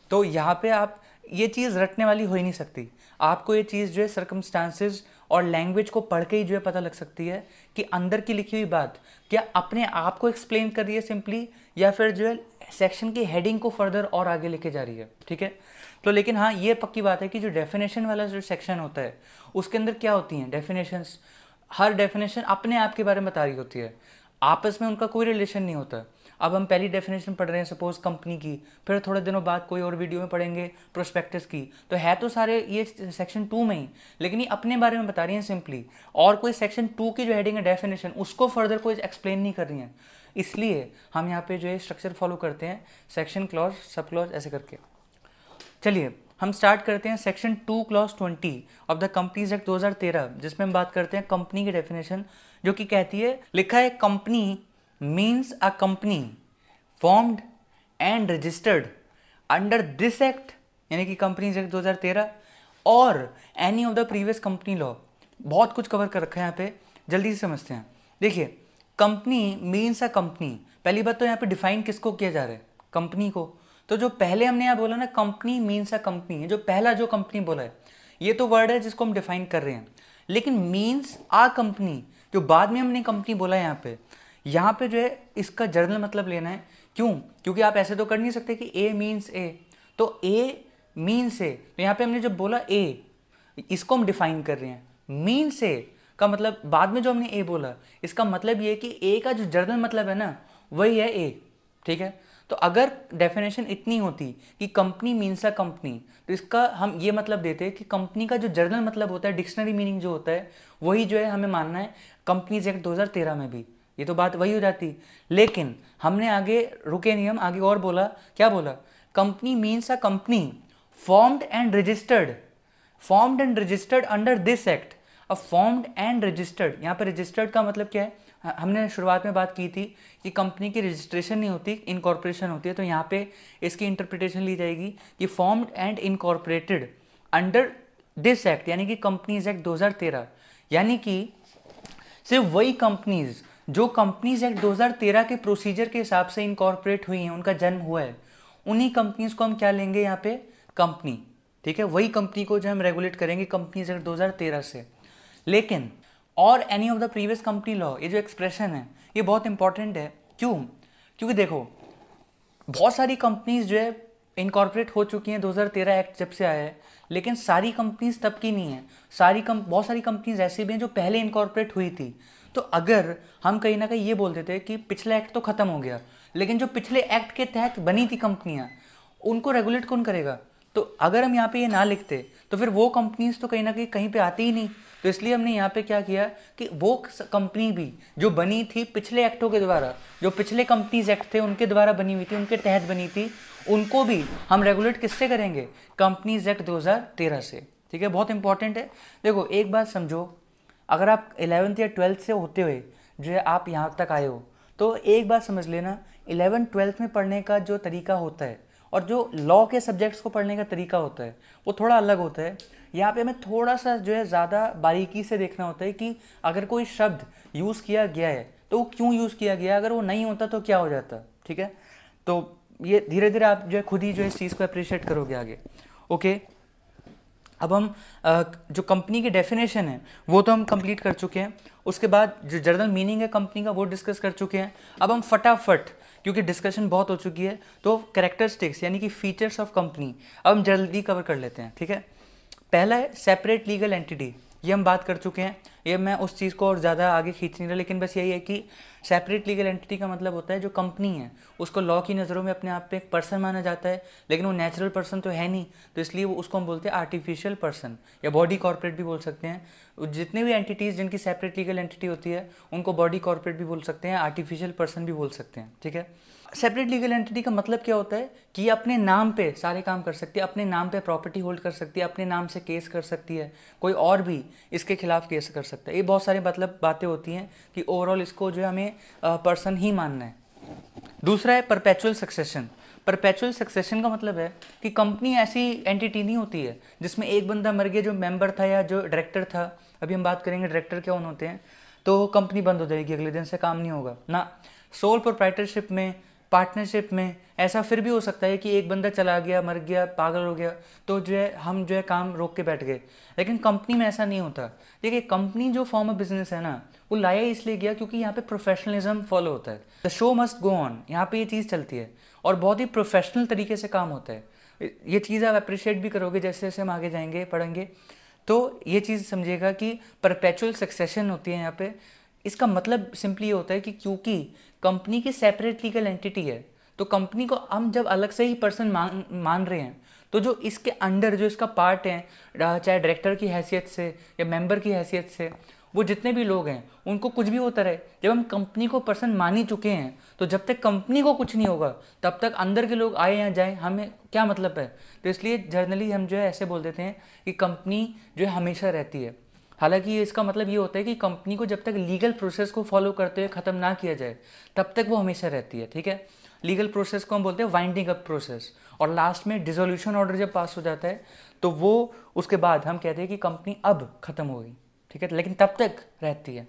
तो यहाँ पे आप ये चीज़ रटने वाली हो ही नहीं सकती आपको ये चीज़ जो है सर्कमस्टांसिस और लैंग्वेज को पढ़ के ही जो है पता लग सकती है कि अंदर की लिखी हुई बात क्या अपने आप को एक्सप्लेन कर रही है सिंपली या फिर जो है सेक्शन की हेडिंग को फर्दर और आगे लेके जा रही है ठीक है तो लेकिन हाँ ये पक्की बात है कि जो डेफिनेशन वाला जो सेक्शन होता है उसके अंदर क्या होती हैं डेफिनेशंस हर डेफिनेशन अपने आप के बारे में बता रही होती है आपस में उनका कोई रिलेशन नहीं होता अब हम पहली डेफिनेशन पढ़ रहे हैं सपोज कंपनी की फिर थोड़े दिनों बाद कोई और वीडियो में पढ़ेंगे प्रोस्पेक्टिस की तो है तो सारे ये सेक्शन टू में ही लेकिन ये अपने बारे में बता रही हैं सिंपली और कोई सेक्शन टू की जो हेडिंग है डेफिनेशन उसको फर्दर कोई एक्सप्लेन नहीं कर रही है इसलिए हम यहाँ पे जो है स्ट्रक्चर फॉलो करते हैं सेक्शन क्लॉज सब क्लॉज ऐसे करके चलिए हम स्टार्ट करते हैं section two clause twenty of the companies act दो जिसमें हम बात करते हैं कंपनी की डेफिनेशन जो कि कहती है लिखा है company means a company formed and registered under this act यानी कि कंपनीज एक्ट 2013 और any of the previous company law बहुत कुछ कवर कर रखा है यहाँ पे जल्दी से समझते हैं देखिए कंपनी मीन्स अ कंपनी पहली बात तो यहाँ पे डिफाइन किसको किया जा रहा है कंपनी को तो जो पहले हमने यहाँ बोला ना कंपनी मीन्स अ कंपनी जो पहला जो कंपनी बोला है ये तो वर्ड है जिसको हम डिफाइन कर रहे हैं लेकिन मीन्स आ कंपनी जो बाद में हमने कंपनी बोला है यहाँ पे यहाँ पे जो है इसका जर्नल मतलब लेना है क्यों क्योंकि आप ऐसे तो कर नहीं सकते कि ए मीन्स ए तो ए मीन्स ए तो यहाँ पे हमने जब बोला ए इसको हम डिफाइन कर रहे हैं मीन्स ए का मतलब बाद में जो हमने ए बोला इसका मतलब ये है कि ए का जो जर्नल मतलब है ना वही है ए ठीक है तो अगर डेफिनेशन इतनी होती कि कंपनी मीन्स अ कंपनी तो इसका हम ये मतलब देते हैं कि कंपनी का जो जर्नल मतलब होता है डिक्शनरी मीनिंग जो होता है वही जो है हमें मानना है कंपनीज एक्ट 2013 में भी ये तो बात वही हो जाती लेकिन हमने आगे रुके नहीं हम आगे और बोला क्या बोला company means a company formed and registered formed and registered under this act a formed and registered यहाँ पर रजिस्टर्ड का मतलब क्या है हमने शुरुआत में बात की थी कि कंपनी की रजिस्ट्रेशन नहीं होती इनकॉर्पोरेशन होती है तो यहाँ पे इसकी इंटरप्रिटेशन ली जाएगी कि formed and incorporated under this act यानी कि कंपनीज एक्ट 2013 यानी कि सिर्फ वही कंपनीज जो कंपनीज एक्ट 2013 के प्रोसीजर के हिसाब से इनकॉर्पोरेट हुई हैं उनका जन्म हुआ है उन्हीं कंपनीज को हम क्या लेंगे यहाँ पे कंपनी ठीक है वही कंपनी को जो हम रेगुलेट करेंगे कंपनीज एक्ट 2013 से लेकिन और any of the previous company law ये जो एक्सप्रेशन है ये बहुत इंपॉर्टेंट है क्यों क्योंकि देखो बहुत सारी कंपनीज जो है इनकॉर्पोरेट हो चुकी हैं 2013 एक्ट जब से आया है लेकिन सारी कंपनीज तब की नहीं है सारी कम बहुत सारी कंपनीज ऐसी भी हैं जो पहले इनकॉर्पोरेट हुई थी तो अगर हम कहीं ना कहीं ये बोलते थे कि पिछला एक्ट तो ख़त्म हो गया लेकिन जो पिछले एक्ट के तहत बनी थी कंपनियाँ उनको रेगुलेट कौन करेगा तो अगर हम यहाँ पे ये ना लिखते तो फिर वो कंपनीज तो कहीं ना कहीं कहीं पे आती ही नहीं तो इसलिए हमने यहाँ पे क्या किया कि वो कंपनी भी जो बनी थी पिछले एक्टों के द्वारा जो पिछले कंपनीज एक्ट थे उनके द्वारा बनी हुई थी उनके तहत बनी थी उनको भी हम रेगुलेट किससे करेंगे कंपनीज एक्ट 2013 से ठीक है बहुत इंपॉर्टेंट है देखो एक बात समझो अगर आप इलेवंथ या ट्वेल्थ से होते हुए जो है आप यहाँ तक आए हो तो एक बात समझ लेना इलेवंथ ट्वेल्थ में पढ़ने का जो तरीका होता है और जो लॉ के सब्जेक्ट्स को पढ़ने का तरीका होता है वो थोड़ा अलग होता है यहाँ पे हमें थोड़ा सा जो है ज़्यादा बारीकी से देखना होता है कि अगर कोई शब्द यूज़ किया गया है तो वो क्यों यूज़ किया गया अगर वो नहीं होता तो क्या हो जाता ठीक है तो ये धीरे धीरे आप जो है खुद ही जो है इस चीज़ को अप्रिशिएट करोगे आगे ओके अब हम जो कंपनी की डेफिनेशन है वो तो हम कंप्लीट कर चुके हैं उसके बाद जो जनरल मीनिंग है कंपनी का वो डिस्कस कर चुके हैं अब हम फटाफट क्योंकि डिस्कशन बहुत हो चुकी है तो करेक्टरिस्टिक्स यानी कि फीचर्स ऑफ कंपनी अब हम जल्दी कवर कर लेते हैं ठीक है पहला है सेपरेट लीगल एंटिटी ये हम बात कर चुके हैं ये मैं उस चीज़ को और ज़्यादा आगे खींच नहीं रहा लेकिन बस यही है कि सेपरेट लीगल एंटिटी का मतलब होता है जो कंपनी है उसको लॉ की नज़रों में अपने आप पे एक पर्सन माना जाता है लेकिन वो नेचुरल पर्सन तो है नहीं तो इसलिए वो उसको हम बोलते हैं आर्टिफिशियल पर्सन या बॉडी कॉर्पोरेट भी बोल सकते हैं जितने भी एंटिटीज़ जिनकी सेपरेट लीगल एंटिटी होती है उनको बॉडी कॉर्पोरेट भी बोल सकते हैं आर्टिफिशियल पर्सन भी बोल सकते हैं ठीक है सेपरेट लीगल एंटिटी का मतलब क्या होता है कि अपने नाम पे सारे काम कर सकती है अपने नाम पे प्रॉपर्टी होल्ड कर सकती है अपने नाम से केस कर सकती है कोई और भी इसके खिलाफ केस कर सकता है ये बहुत सारी मतलब बातें होती हैं कि ओवरऑल इसको जो है हमें पर्सन ही मानना है दूसरा है परपैचुअल सक्सेशन परपैचुअल सक्सेशन का मतलब है कि कंपनी ऐसी एंटिटी नहीं होती है जिसमें एक बंदा मर गया जो मेंबर था या जो डायरेक्टर था अभी हम बात करेंगे डायरेक्टर क्या होते हैं तो कंपनी बंद हो जाएगी अगले दिन से काम नहीं होगा ना सोल प्रोप्राइटरशिप में पार्टनरशिप में ऐसा फिर भी हो सकता है कि एक बंदा चला गया मर गया पागल हो गया तो जो है हम जो है काम रोक के बैठ गए लेकिन कंपनी में ऐसा नहीं होता देखिए कंपनी जो फॉर्म ऑफ बिजनेस है ना वो लाया इसलिए गया क्योंकि यहाँ पे प्रोफेशनलिज्म फॉलो होता है the show must go on यहाँ पे ये चीज़ चलती है और बहुत ही प्रोफेशनल तरीके से काम होता है ये चीज़ आप अप्रिशिएट भी करोगे जैसे जैसे हम आगे जाएंगे पढ़ेंगे तो ये चीज़ समझिएगा कि परपेचुअल सक्सेशन होती है यहाँ पे इसका मतलब सिंपली होता है कि क्योंकि कंपनी की सेपरेट लीगल एंटिटी है तो कंपनी को हम जब अलग से ही पर्सन मान मान रहे हैं तो जो इसके अंडर जो इसका पार्ट है चाहे डायरेक्टर की हैसियत से या मेंबर की हैसियत से वो जितने भी लोग हैं उनको कुछ भी होता रहे जब हम कंपनी को पर्सन मान ही चुके हैं तो जब तक कंपनी को कुछ नहीं होगा तब तक अंदर के लोग आए या जाए हमें क्या मतलब है तो इसलिए जर्नली हम जो है ऐसे बोल देते हैं कि कंपनी जो है हमेशा रहती है हालांकि इसका मतलब ये होता है कि कंपनी को जब तक लीगल प्रोसेस को फॉलो करते हुए ख़त्म ना किया जाए तब तक वो हमेशा रहती है ठीक है लीगल प्रोसेस को हम बोलते हैं वाइंडिंग अप प्रोसेस और लास्ट में डिजोल्यूशन ऑर्डर जब पास हो जाता है तो वो उसके बाद हम कहते हैं कि कंपनी अब ख़त्म हो गई ठीक है लेकिन तब तक रहती है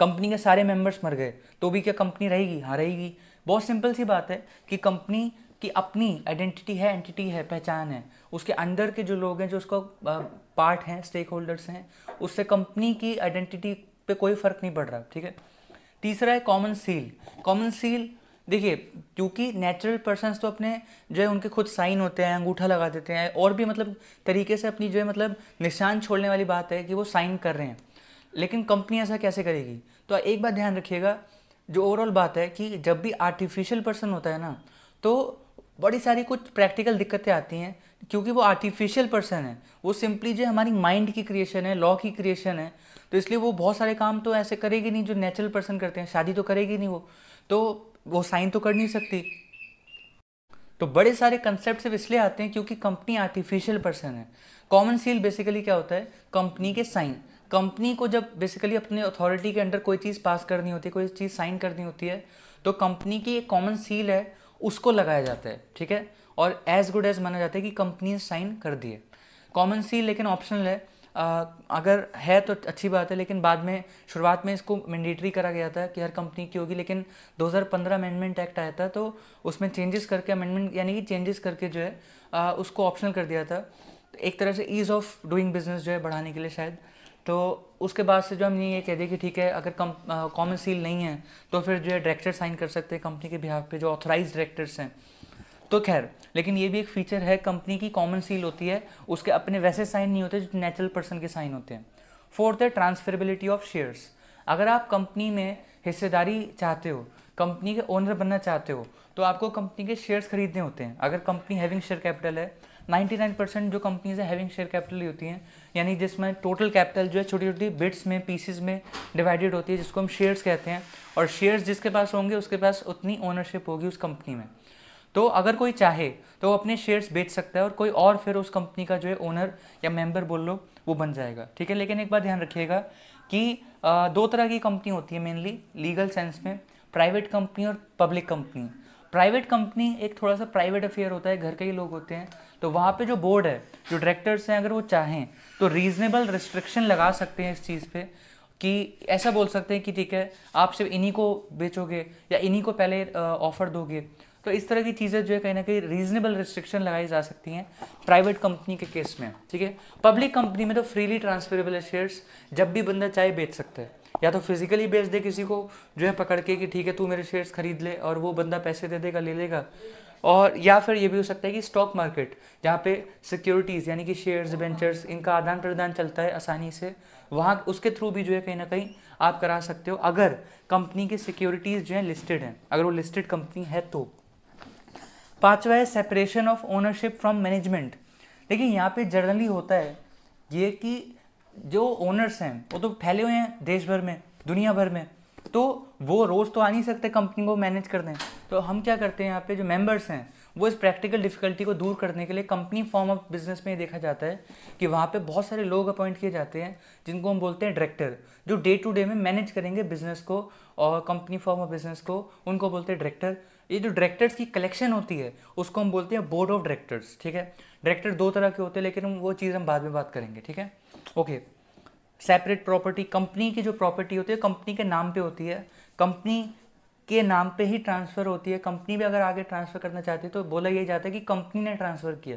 कंपनी के सारे मेंबर्स मर गए तो भी क्या कंपनी रहेगी हाँ रहेगी बहुत सिंपल सी बात है कि कंपनी कि अपनी आइडेंटिटी है एंटिटी है पहचान है उसके अंदर के जो लोग हैं जो उसका पार्ट हैं स्टेक होल्डर्स हैं उससे कंपनी की आइडेंटिटी पे कोई फ़र्क नहीं पड़ रहा ठीक है तीसरा है कॉमन सील कॉमन सील देखिए क्योंकि नेचुरल पर्सनस तो अपने जो है उनके खुद साइन होते हैं अंगूठा लगा देते हैं और भी मतलब तरीके से अपनी जो है मतलब निशान छोड़ने वाली बात है कि वो साइन कर रहे हैं लेकिन कंपनी ऐसा कैसे करेगी तो एक बात ध्यान रखिएगा जो ओवरऑल बात है कि जब भी आर्टिफिशियल पर्सन होता है ना तो बड़ी सारी कुछ प्रैक्टिकल दिक्कतें आती हैं क्योंकि वो आर्टिफिशियल पर्सन है वो सिंपली जो हमारी माइंड की क्रिएशन है लॉ की क्रिएशन है तो इसलिए वो बहुत सारे काम तो ऐसे करेगी नहीं जो नेचुरल पर्सन करते हैं शादी तो करेगी नहीं वो तो वो साइन तो कर नहीं सकती तो बड़े सारे कंसेप्ट सिर्फ इसलिए आते हैं क्योंकि कंपनी आर्टिफिशियल पर्सन है कॉमन सील बेसिकली क्या होता है कंपनी के साइन कंपनी को जब बेसिकली अपने अथॉरिटी के अंडर कोई चीज़ पास करनी होती है कोई चीज़ साइन करनी होती है तो कंपनी की एक कॉमन सील है उसको लगाया जाता है ठीक है और एज गुड एज माना जाता है कि कंपनी साइन कर दिए कॉमन सी लेकिन ऑप्शनल है आ, अगर है तो अच्छी बात है लेकिन बाद में शुरुआत में इसको मैंडेटरी करा गया था कि हर कंपनी की होगी लेकिन 2015 अमेंडमेंट एक्ट आया था तो उसमें चेंजेस करके अमेंडमेंट यानी कि चेंजेस करके जो है आ, उसको ऑप्शनल कर दिया था तो एक तरह से ईज़ ऑफ डूइंग बिजनेस जो है बढ़ाने के लिए शायद तो उसके बाद से जो हम ये कह दें कि ठीक है अगर कम कॉमन सील नहीं है तो फिर जो है डायरेक्टर साइन कर सकते हैं कंपनी के बिहाफ पे जो ऑथराइज डायरेक्टर्स हैं तो खैर लेकिन ये भी एक फीचर है कंपनी की कॉमन सील होती है उसके अपने वैसे साइन नहीं होते जो नेचुरल पर्सन के साइन होते हैं फोर्थ है ट्रांसफरेबिलिटी ऑफ शेयर्स अगर आप कंपनी में हिस्सेदारी चाहते हो कंपनी के ओनर बनना चाहते हो तो आपको कंपनी के शेयर्स खरीदने होते हैं अगर कंपनी हैविंग शेयर कैपिटल है 99 परसेंट जो कंपनीज है हैविंग शेयर कैपिटल ही होती हैं यानी जिसमें टोटल कैपिटल जो है छोटी छोटी बिट्स में पीसीज में डिवाइडेड होती है जिसको हम शेयर्स कहते हैं और शेयर्स जिसके पास होंगे उसके पास उतनी ओनरशिप होगी उस कंपनी में तो अगर कोई चाहे तो वो अपने शेयर्स बेच सकता है और कोई और फिर उस कंपनी का जो है ओनर या मेंबर बोल लो वो बन जाएगा ठीक है लेकिन एक बात ध्यान रखिएगा कि दो तरह की कंपनी होती है मेनली लीगल सेंस में प्राइवेट कंपनी और पब्लिक कंपनी प्राइवेट कंपनी एक थोड़ा सा प्राइवेट अफेयर होता है घर के ही लोग होते हैं तो वहाँ पे जो बोर्ड है जो डायरेक्टर्स हैं अगर वो चाहें तो रीज़नेबल रिस्ट्रिक्शन लगा सकते हैं इस चीज़ पे कि ऐसा बोल सकते हैं कि ठीक है आप सिर्फ इन्हीं को बेचोगे या इन्हीं को पहले ऑफ़र दोगे तो इस तरह की चीज़ें जो है कहीं ना कहीं रीजनेबल रिस्ट्रिक्शन लगाई जा सकती हैं प्राइवेट कंपनी के केस में ठीक है पब्लिक कंपनी में तो फ्रीली ट्रांसफरेबल है शेयर्स जब भी बंदा चाहे बेच सकता है या तो फिजिकली बेच दे किसी को जो है पकड़ के कि ठीक है तू मेरे शेयर्स खरीद ले और वो बंदा पैसे दे देगा ले लेगा और या फिर ये भी हो सकता है कि स्टॉक मार्केट जहाँ पे सिक्योरिटीज़ यानी कि शेयर्स वेंचर्स इनका आदान प्रदान चलता है आसानी से वहाँ उसके थ्रू भी जो है कहीं ना कहीं आप करा सकते हो अगर कंपनी की सिक्योरिटीज़ जो है लिस्टेड हैं अगर वो लिस्टेड कंपनी है तो पाँचवा है separation of ownership from management लेकिन यहाँ पे जनरली होता है ये कि जो ओनर्स हैं वो तो फैले हुए हैं देश भर में दुनिया भर में तो वो रोज़ तो आ नहीं सकते कंपनी को मैनेज करने तो हम क्या करते हैं यहाँ पे जो मेंबर्स हैं वो इस प्रैक्टिकल डिफिकल्टी को दूर करने के लिए कंपनी फॉर्म ऑफ बिजनेस में ये देखा जाता है कि वहाँ पे बहुत सारे लोग अपॉइंट किए जाते हैं जिनको हम बोलते हैं डायरेक्टर जो डे टू डे में मैनेज करेंगे बिजनेस को और कंपनी फॉर्म ऑफ बिजनेस को उनको बोलते हैं डायरेक्टर ये जो डायरेक्टर्स की कलेक्शन होती है उसको हम बोलते हैं बोर्ड ऑफ डायरेक्टर्स ठीक है डायरेक्टर दो तरह के होते हैं लेकिन वो चीज़ हम बाद में बात करेंगे ठीक है okay okay. Separate property company की जो प्रॉपर्टी होती है कंपनी के नाम पे होती है कंपनी के नाम पे ही ट्रांसफ़र होती है कंपनी भी अगर आगे ट्रांसफ़र करना चाहती है तो बोला यही जाता है कि कंपनी ने ट्रांसफ़र किया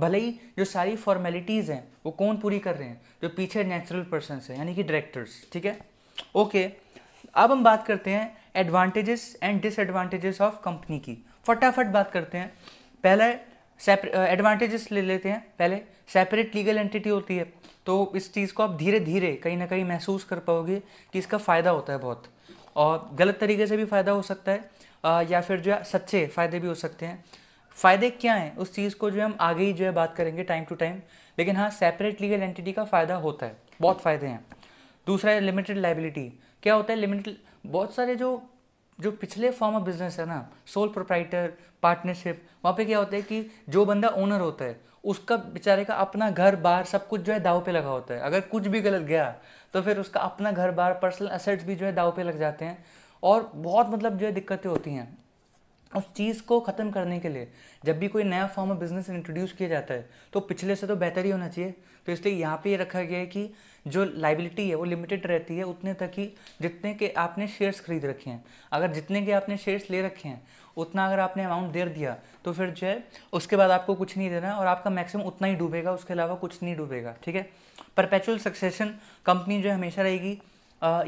भले ही जो सारी फॉर्मेलिटीज़ हैं वो कौन पूरी कर रहे हैं जो पीछे नेचुरल पर्सन हैं यानी कि डायरेक्टर्स ठीक है ओके अब हम बात करते हैं advantages and disadvantages of company की फटाफट बात करते हैं पहले एडवांटेजेस ले लेते हैं पहले सेपरेट लीगल एंटिटी होती है तो इस चीज़ को आप धीरे धीरे कहीं ना कहीं महसूस कर पाओगे कि इसका फ़ायदा होता है बहुत और गलत तरीके से भी फ़ायदा हो सकता है या फिर जो है सच्चे फ़ायदे भी हो सकते हैं फ़ायदे क्या हैं उस चीज़ को जो है हम आगे ही जो है बात करेंगे टाइम टू टाइम लेकिन हाँ सेपरेट लीगल एंटिटी का फ़ायदा होता है बहुत फ़ायदे हैं दूसरा है लिमिटेड लाइबिलिटी क्या होता है लिमिटेड बहुत सारे जो जो पिछले फॉर्म ऑफ बिजनेस है ना सोल प्रोप्राइटर पार्टनरशिप वहाँ पे क्या होता है कि जो बंदा ओनर होता है उसका बेचारे का अपना घर बार सब कुछ जो है दाव पे लगा होता है अगर कुछ भी गलत गया तो फिर उसका अपना घर बार पर्सनल असेट्स भी जो है दाव पे लग जाते हैं और बहुत मतलब जो है दिक्कतें होती हैं उस चीज़ को ख़त्म करने के लिए जब भी कोई नया फॉर्म ऑफ बिजनेस इंट्रोड्यूस किया जाता है तो पिछले से तो बेहतर ही होना चाहिए तो इसलिए यहाँ पे ये रखा गया है कि जो लाइबिलिटी है वो लिमिटेड रहती है उतने तक ही जितने के आपने शेयर्स खरीद रखे हैं अगर जितने के आपने शेयर्स ले रखे हैं उतना अगर आपने अमाउंट दे दिया तो फिर जो है उसके बाद आपको कुछ नहीं देना और आपका मैक्सिमम उतना ही डूबेगा उसके अलावा कुछ नहीं डूबेगा ठीक है परपेचुअल सक्सेशन कंपनी जो है हमेशा रहेगी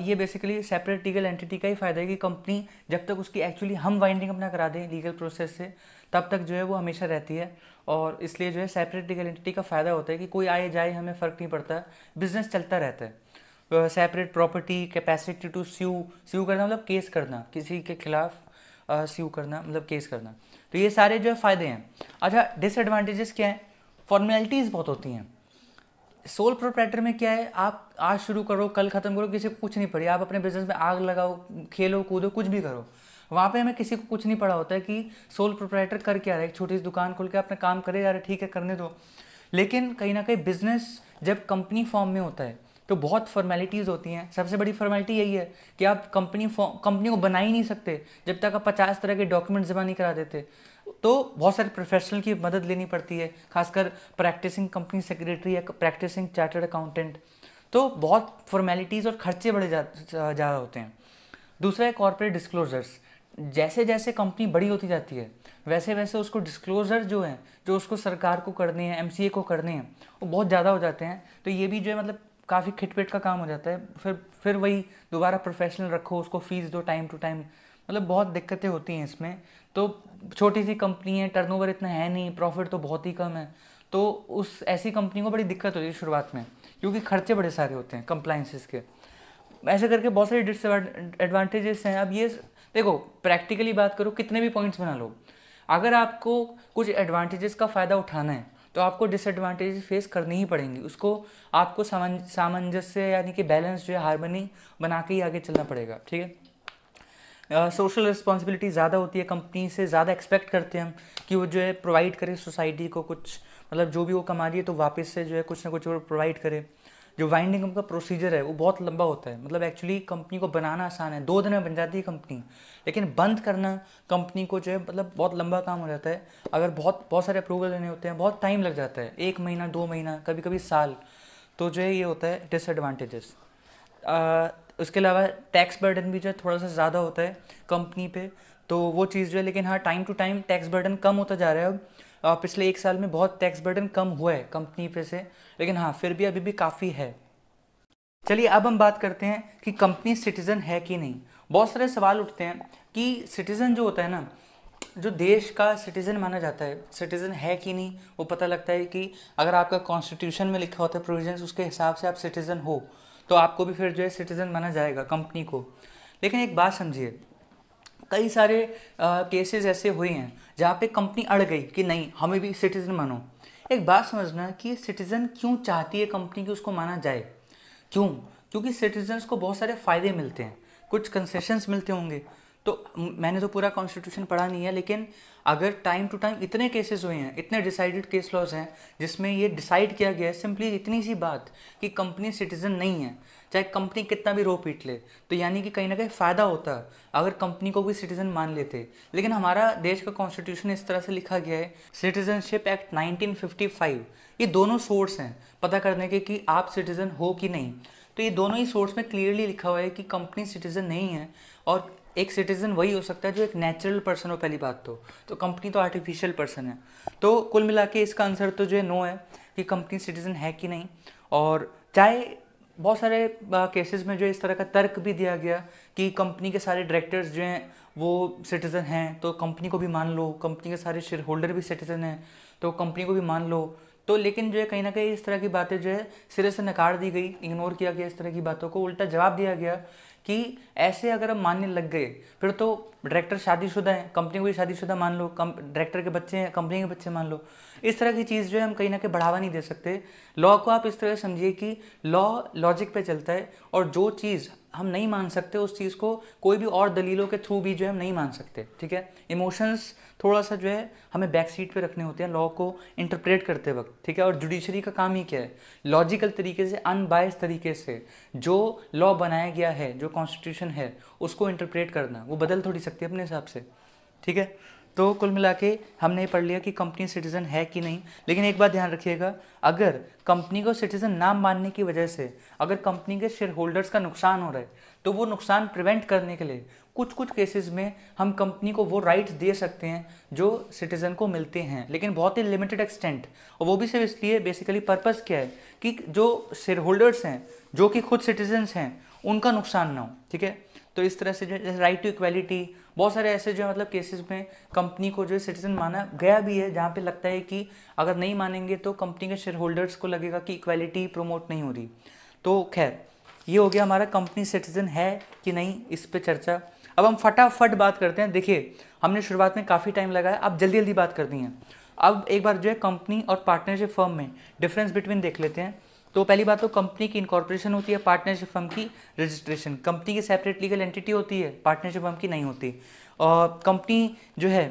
ये बेसिकली सेपरेट लीगल एंटिटी का ही फायदा है कि कंपनी जब तक उसकी एक्चुअली हम वाइंडिंग अपना करा दें लीगल प्रोसेस से तब तक जो है वो हमेशा रहती है और इसलिए जो है सेपरेट लीगल एंटिटी का फ़ायदा होता है कि कोई आए जाए हमें फ़र्क नहीं पड़ता बिजनेस चलता रहता है separate property capacity to sue sue करना मतलब केस करना किसी के खिलाफ स्यू करना मतलब केस करना तो ये सारे जो है फ़ायदे हैं अच्छा डिसएडवांटेजेस क्या हैं फॉर्मेलिटीज़ बहुत होती हैं सोल प्रोप्रेटर में क्या है आप आज शुरू करो कल ख़त्म करो किसी को कुछ नहीं पड़ी आप अपने बिजनेस में आग लगाओ खेलो कूदो कुछ भी करो वहाँ पे हमें किसी को कुछ नहीं पड़ा होता है कि सोल प्रोप्रेटर कर क्या रहा है छोटी सी दुकान खोल के अपना काम करे जा रहा है ठीक है करने दो लेकिन कहीं ना कहीं बिजनेस जब कंपनी फॉर्म में होता है तो बहुत फॉर्मेलिटीज़ होती हैं सबसे बड़ी फॉर्मेलिटी यही है कि आप कंपनी कंपनी को बना ही नहीं सकते जब तक आप पचास तरह के डॉक्यूमेंट जमा नहीं करा देते तो बहुत सारे प्रोफेशनल की मदद लेनी पड़ती है खासकर प्रैक्टिसिंग कंपनी सेक्रेटरी या प्रैक्टिसिंग चार्टर्ड अकाउंटेंट तो बहुत फॉर्मेलिटीज़ और खर्चे बड़े ज़्यादा जा, होते हैं दूसरा है कॉरपोरेट डिस्क्लोजर्स जैसे जैसे कंपनी बड़ी होती जाती है वैसे वैसे उसको डिस्क्लोज़र जो हैं जो उसको सरकार को करने हैं एम को करने हैं वो बहुत ज़्यादा हो जाते हैं तो ये भी जो है मतलब काफ़ी खिटपिट का काम हो जाता है फिर फिर वही दोबारा प्रोफेशनल रखो उसको फ़ीस दो टाइम टू टाइम मतलब बहुत दिक्कतें होती हैं इसमें तो छोटी सी कंपनी है टर्नओवर इतना है नहीं प्रॉफिट तो बहुत ही कम है तो उस ऐसी कंपनी को बड़ी दिक्कत होती है शुरुआत में क्योंकि खर्चे बड़े सारे होते हैं कंप्लाइंसिस के ऐसे करके बहुत सारे एडवांटेजेस हैं अब ये देखो प्रैक्टिकली बात करो कितने भी पॉइंट्स बना लो अगर आपको कुछ एडवांटेजेस का फ़ायदा उठाना है तो आपको डिसएडवांटेज फेस करनी ही पड़ेंगी उसको आपको सामंजस्य यानी कि बैलेंस जो है हारमोनी बना के ही आगे चलना पड़ेगा ठीक है सोशल रिस्पॉन्सिबिलिटी ज़्यादा होती है कंपनी से ज़्यादा एक्सपेक्ट करते हैं हम कि वो जो है प्रोवाइड करे सोसाइटी को कुछ मतलब जो भी वो कमा रही है तो वापस से जो है कुछ ना कुछ प्रोवाइड करे जो वाइंडिंग अप का प्रोसीजर है वो बहुत लंबा होता है मतलब एक्चुअली कंपनी को बनाना आसान है दो दिन में बन जाती है कंपनी लेकिन बंद करना कंपनी को जो है मतलब बहुत लंबा काम हो जाता है अगर बहुत बहुत सारे अप्रूवल लेने होते हैं बहुत टाइम लग जाता है एक महीना दो महीना कभी कभी साल तो जो है ये होता है डिसएडवांटेजेस उसके अलावा टैक्स बर्डन भी जो है थोड़ा सा ज़्यादा होता है कंपनी पे तो वो चीज़ जो है लेकिन हाँ time to time tax burden कम होता जा रहा है अब पिछले एक साल में बहुत टैक्स बर्डन कम हुआ है कंपनी पे से लेकिन हाँ फिर भी अभी भी काफ़ी है चलिए अब हम बात करते हैं कि कंपनी सिटीज़न है कि नहीं बहुत सारे सवाल उठते हैं कि सिटीज़न जो होता है ना जो देश का सिटीज़न माना जाता है सिटीज़न है कि नहीं वो पता लगता है कि अगर आपका कॉन्स्टिट्यूशन में लिखा होता है प्रोविजन उसके हिसाब से आप सिटीज़न हो तो आपको भी फिर जो है सिटीज़न माना जाएगा कंपनी को लेकिन एक बात समझिए कई सारे केसेस ऐसे हुए हैं जहाँ पे कंपनी अड़ गई कि नहीं हमें भी सिटीज़न मानो एक बात समझना कि सिटीज़न क्यों चाहती है कंपनी की उसको माना जाए क्यों क्योंकि सिटीजन्स को बहुत सारे फ़ायदे मिलते हैं कुछ कंसेशंस मिलते होंगे तो मैंने तो पूरा कॉन्स्टिट्यूशन पढ़ा नहीं है लेकिन अगर टाइम टू टाइम इतने केसेस हुए हैं इतने डिसाइडेड केस लॉज हैं जिसमें ये डिसाइड किया गया है सिंपली इतनी सी बात कि कंपनी सिटीजन नहीं है चाहे कंपनी कितना भी रो पीट ले तो यानी कि कहीं ना कहीं फ़ायदा होता अगर कंपनी को भी सिटीजन मान लेते लेकिन हमारा देश का कॉन्स्टिट्यूशन इस तरह से लिखा गया है सिटीजनशिप एक्ट 1955 ये दोनों सोर्स हैं पता करने के कि आप सिटीजन हो कि नहीं तो ये दोनों ही सोर्स में क्लियरली लिखा हुआ है कि कंपनी सिटीजन नहीं है और एक सिटीज़न वही हो सकता है जो एक नेचुरल पर्सन हो पहली बात तो तो कंपनी तो आर्टिफिशियल पर्सन है तो कुल मिला के इसका आंसर तो जो है नो है कि कंपनी सिटीज़न है कि नहीं और चाहे बहुत सारे केसेस में जो इस तरह का तर्क भी दिया गया कि कंपनी के सारे डायरेक्टर्स जो हैं वो सिटीज़न हैं तो कंपनी को भी मान लो कंपनी के सारे शेयर होल्डर भी सिटीज़न हैं तो कंपनी को भी मान लो तो लेकिन जो है कहीं ना कहीं इस तरह की बातें जो है सिरे से नकार दी गई इग्नोर किया गया इस तरह की बातों को उल्टा जवाब दिया गया कि ऐसे अगर हम मानने लग गए फिर तो डायरेक्टर शादीशुदा है कंपनी को भी शादीशुदा मान लो कम डायरेक्टर के बच्चे हैं कंपनी के बच्चे मान लो इस तरह की चीज़ जो है हम कहीं ना कहीं बढ़ावा नहीं दे सकते लॉ को आप इस तरह समझिए कि लॉ लॉजिक पे चलता है और जो चीज़ हम नहीं मान सकते उस चीज़ को कोई भी और दलीलों के थ्रू भी जो है हम नहीं मान सकते ठीक है इमोशंस थोड़ा सा जो है हमें बैक सीट पे रखने होते हैं लॉ को इंटरप्रेट करते वक्त ठीक है और जुडिशरी का काम ही क्या है लॉजिकल तरीके से अनबायस तरीके से जो लॉ बनाया गया है जो कॉन्स्टिट्यूशन है उसको इंटरप्रेट करना वो बदल थोड़ी सकती है अपने हिसाब से ठीक है तो कुल मिला के हमने पढ़ लिया कि कंपनी सिटीज़न है कि नहीं लेकिन एक बात ध्यान रखिएगा अगर कंपनी को सिटीज़न ना मानने की वजह से अगर कंपनी के शेयर होल्डर्स का नुकसान हो रहा है तो वो नुकसान प्रिवेंट करने के लिए कुछ कुछ केसेस में हम कंपनी को वो राइट्स दे सकते हैं जो सिटीज़न को मिलते हैं लेकिन बहुत ही लिमिटेड एक्सटेंट और वो भी सिर्फ इसलिए बेसिकली पर्पज़ क्या है कि जो शेयर होल्डर्स हैं जो कि खुद सिटीजन्स हैं उनका नुकसान ना हो ठीक है तो इस तरह से जो जैसे राइट टू इक्वलिटी बहुत सारे ऐसे जो है मतलब केसेस में कंपनी को जो है सिटीजन माना गया भी है जहाँ पे लगता है कि अगर नहीं मानेंगे तो कंपनी के शेयर होल्डर्स को लगेगा कि इक्वलिटी प्रमोट नहीं हो रही तो खैर ये हो गया हमारा कंपनी सिटीजन है कि नहीं इस पर चर्चा अब हम फटाफट बात करते हैं देखिए हमने शुरुआत में काफ़ी टाइम लगाया अब जल्दी जल्दी बात करनी है अब एक बार जो है कंपनी और पार्टनरशिप फर्म में डिफरेंस बिटवीन देख लेते हैं तो पहली बात तो कंपनी की इनकॉर्पोरेशन होती है पार्टनरशिप फर्म की रजिस्ट्रेशन कंपनी की सेपरेट लीगल एंटिटी होती है पार्टनरशिप फर्म की नहीं होती कंपनी जो है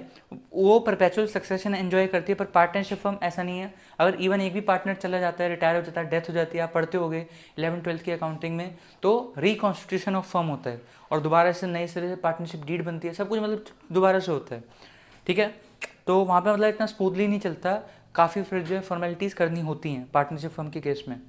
वो परपेचुअल सक्सेशन एन्जॉय करती है पर पार्टनरशिप फर्म ऐसा नहीं है अगर इवन एक भी पार्टनर चला जाता है रिटायर हो जाता है डेथ हो जाती है आप पढ़ते हो गए इलेवन ट्वेल्थ की अकाउंटिंग में तो रिकॉन्स्टिट्यूशन ऑफ फर्म होता है और दोबारा से नए सिरे से पार्टनरशिप डीड बनती है सब कुछ मतलब दोबारा से होता है ठीक है तो वहाँ पर मतलब इतना स्मूथली नहीं चलता काफ़ी फिर जो है फॉर्मेलिटीज़ करनी होती हैं पार्टनरशिप फर्म के केस में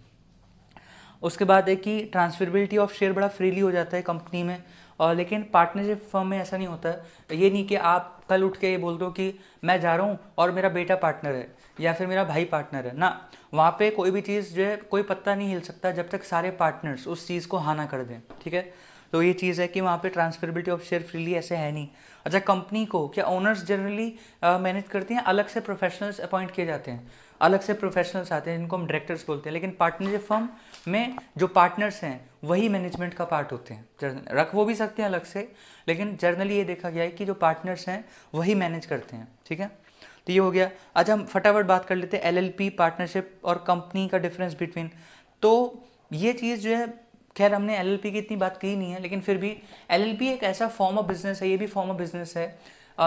उसके बाद है कि ट्रांसफरबिलिटी ऑफ शेयर बड़ा फ्रीली हो जाता है कंपनी में और लेकिन पार्टनरशिप फर्म में ऐसा नहीं होता ये नहीं कि आप कल उठ के ये बोल दो कि मैं जा रहा हूँ और मेरा बेटा पार्टनर है या फिर मेरा भाई पार्टनर है ना वहाँ पे कोई भी चीज़ जो है कोई पत्ता नहीं हिल सकता जब तक सारे पार्टनर्स उस चीज़ को हाना कर दें ठीक है तो ये चीज़ है कि वहाँ पे ट्रांसफरेबिलिटी ऑफ शेयर फ्रीली ऐसे है नहीं अच्छा कंपनी को क्या ओनर्स जनरली मैनेज करते हैं अलग से प्रोफेशनल्स अपॉइंट किए जाते हैं अलग से प्रोफेशनल्स आते हैं जिनको हम डायरेक्टर्स बोलते हैं लेकिन पार्टनरशिप फर्म में जो पार्टनर्स हैं वही मैनेजमेंट का पार्ट होते हैं रख वो भी सकते हैं अलग से लेकिन जर्नली ये देखा गया है कि जो पार्टनर्स हैं वही मैनेज करते हैं ठीक है तो ये हो गया अच्छा हम फटाफट बात कर लेते हैं एल पार्टनरशिप और कंपनी का डिफरेंस बिटवीन तो ये चीज़ जो है खैर हमने एल की इतनी बात की नहीं है लेकिन फिर भी एल एक ऐसा फॉर्म ऑफ बिजनेस है ये भी फॉर्म ऑफ बिजनेस है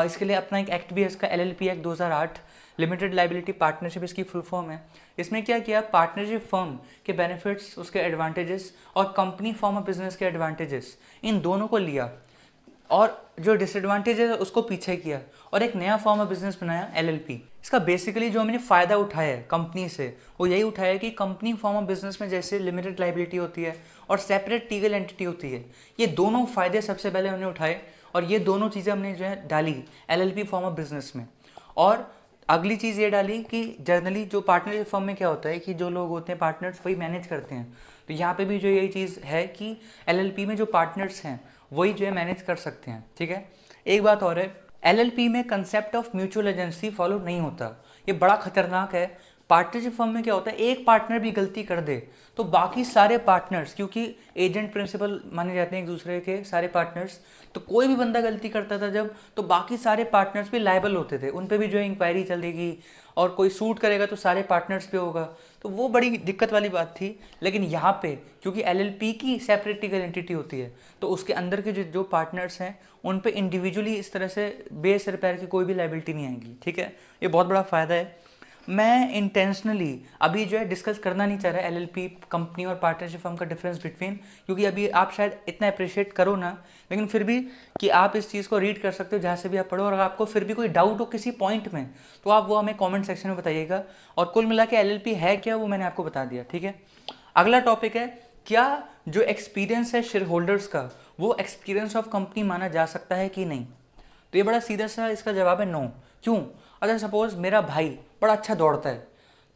इसके लिए अपना एक एक्ट भी है इसका एल एल पी एक्ट दो हज़ार आठ लिमिटेड लाइबिलिटी पार्टनरशिप इसकी फुल फॉर्म है इसमें क्या किया पार्टनरशिप फर्म के बेनिफिट्स उसके एडवांटेजेस और कंपनी फॉर्म ऑफ बिजनेस के एडवांटेजेस इन दोनों को लिया और जो डिसएडवांटेज है उसको पीछे किया और एक नया फॉर्म ऑफ बिजनेस बनाया एलएलपी इसका बेसिकली जो हमने फ़ायदा उठाया है कंपनी से वो यही उठाया कि कंपनी फॉर्म ऑफ बिजनेस में जैसे लिमिटेड लाइबिलिटी होती है और सेपरेट लीगल एंटिटी होती है ये दोनों फ़ायदे सबसे पहले हमने उठाए और ये दोनों चीज़ें हमने जो है डाली पी फॉर्म ऑफ बिजनेस में और अगली चीज़ ये डाली कि जनरली जो पार्टनरशिप फॉर्म में क्या होता है कि जो लोग होते हैं पार्टनर्स वही मैनेज करते हैं तो यहाँ पे भी जो यही चीज़ है कि एलएलपी में जो पार्टनर्स हैं वही जो है मैनेज कर सकते हैं ठीक है एक बात और है एलएलपी में concept of mutual agency follow नहीं होता ये बड़ा खतरनाक है पार्टनरशिप फॉर्म में क्या होता है एक पार्टनर भी गलती कर दे तो बाकी सारे पार्टनर्स क्योंकि एजेंट प्रिंसिपल माने जाते हैं एक दूसरे के सारे पार्टनर्स तो कोई भी बंदा गलती करता था जब तो बाकी सारे पार्टनर्स भी लाइबल होते थे उन पर भी जो है इंक्वायरी चलेगी और कोई सूट करेगा तो सारे पार्टनर्स पे होगा तो वो बड़ी दिक्कत वाली बात थी लेकिन यहाँ पे क्योंकि एल की सेपरेट लीगल एंटिटी होती है तो उसके अंदर के जो जो पार्टनर्स हैं उन पर इंडिविजुअली इस तरह से बेस रिपेयर की कोई भी लाइबिलिटी नहीं आएगी ठीक है ये बहुत बड़ा फ़ायदा है मैं इंटेंशनली अभी जो है डिस्कस करना नहीं चाह रहा एल कंपनी और पार्टनरशिप फर्म का डिफरेंस बिटवीन क्योंकि अभी आप शायद इतना अप्रिशिएट करो ना लेकिन फिर भी कि आप इस चीज़ को रीड कर सकते हो जहाँ से भी आप पढ़ो और आपको फिर भी कोई डाउट हो किसी पॉइंट में तो आप वो हमें कॉमेंट सेक्शन में बताइएगा और कुल मिला के एल है क्या वो मैंने आपको बता दिया ठीक है अगला टॉपिक है क्या जो एक्सपीरियंस है शेयर होल्डर्स का वो एक्सपीरियंस ऑफ कंपनी माना जा सकता है कि नहीं तो ये बड़ा सीधा सा इसका जवाब है नो क्यों अगर सपोज मेरा भाई बड़ा अच्छा दौड़ता है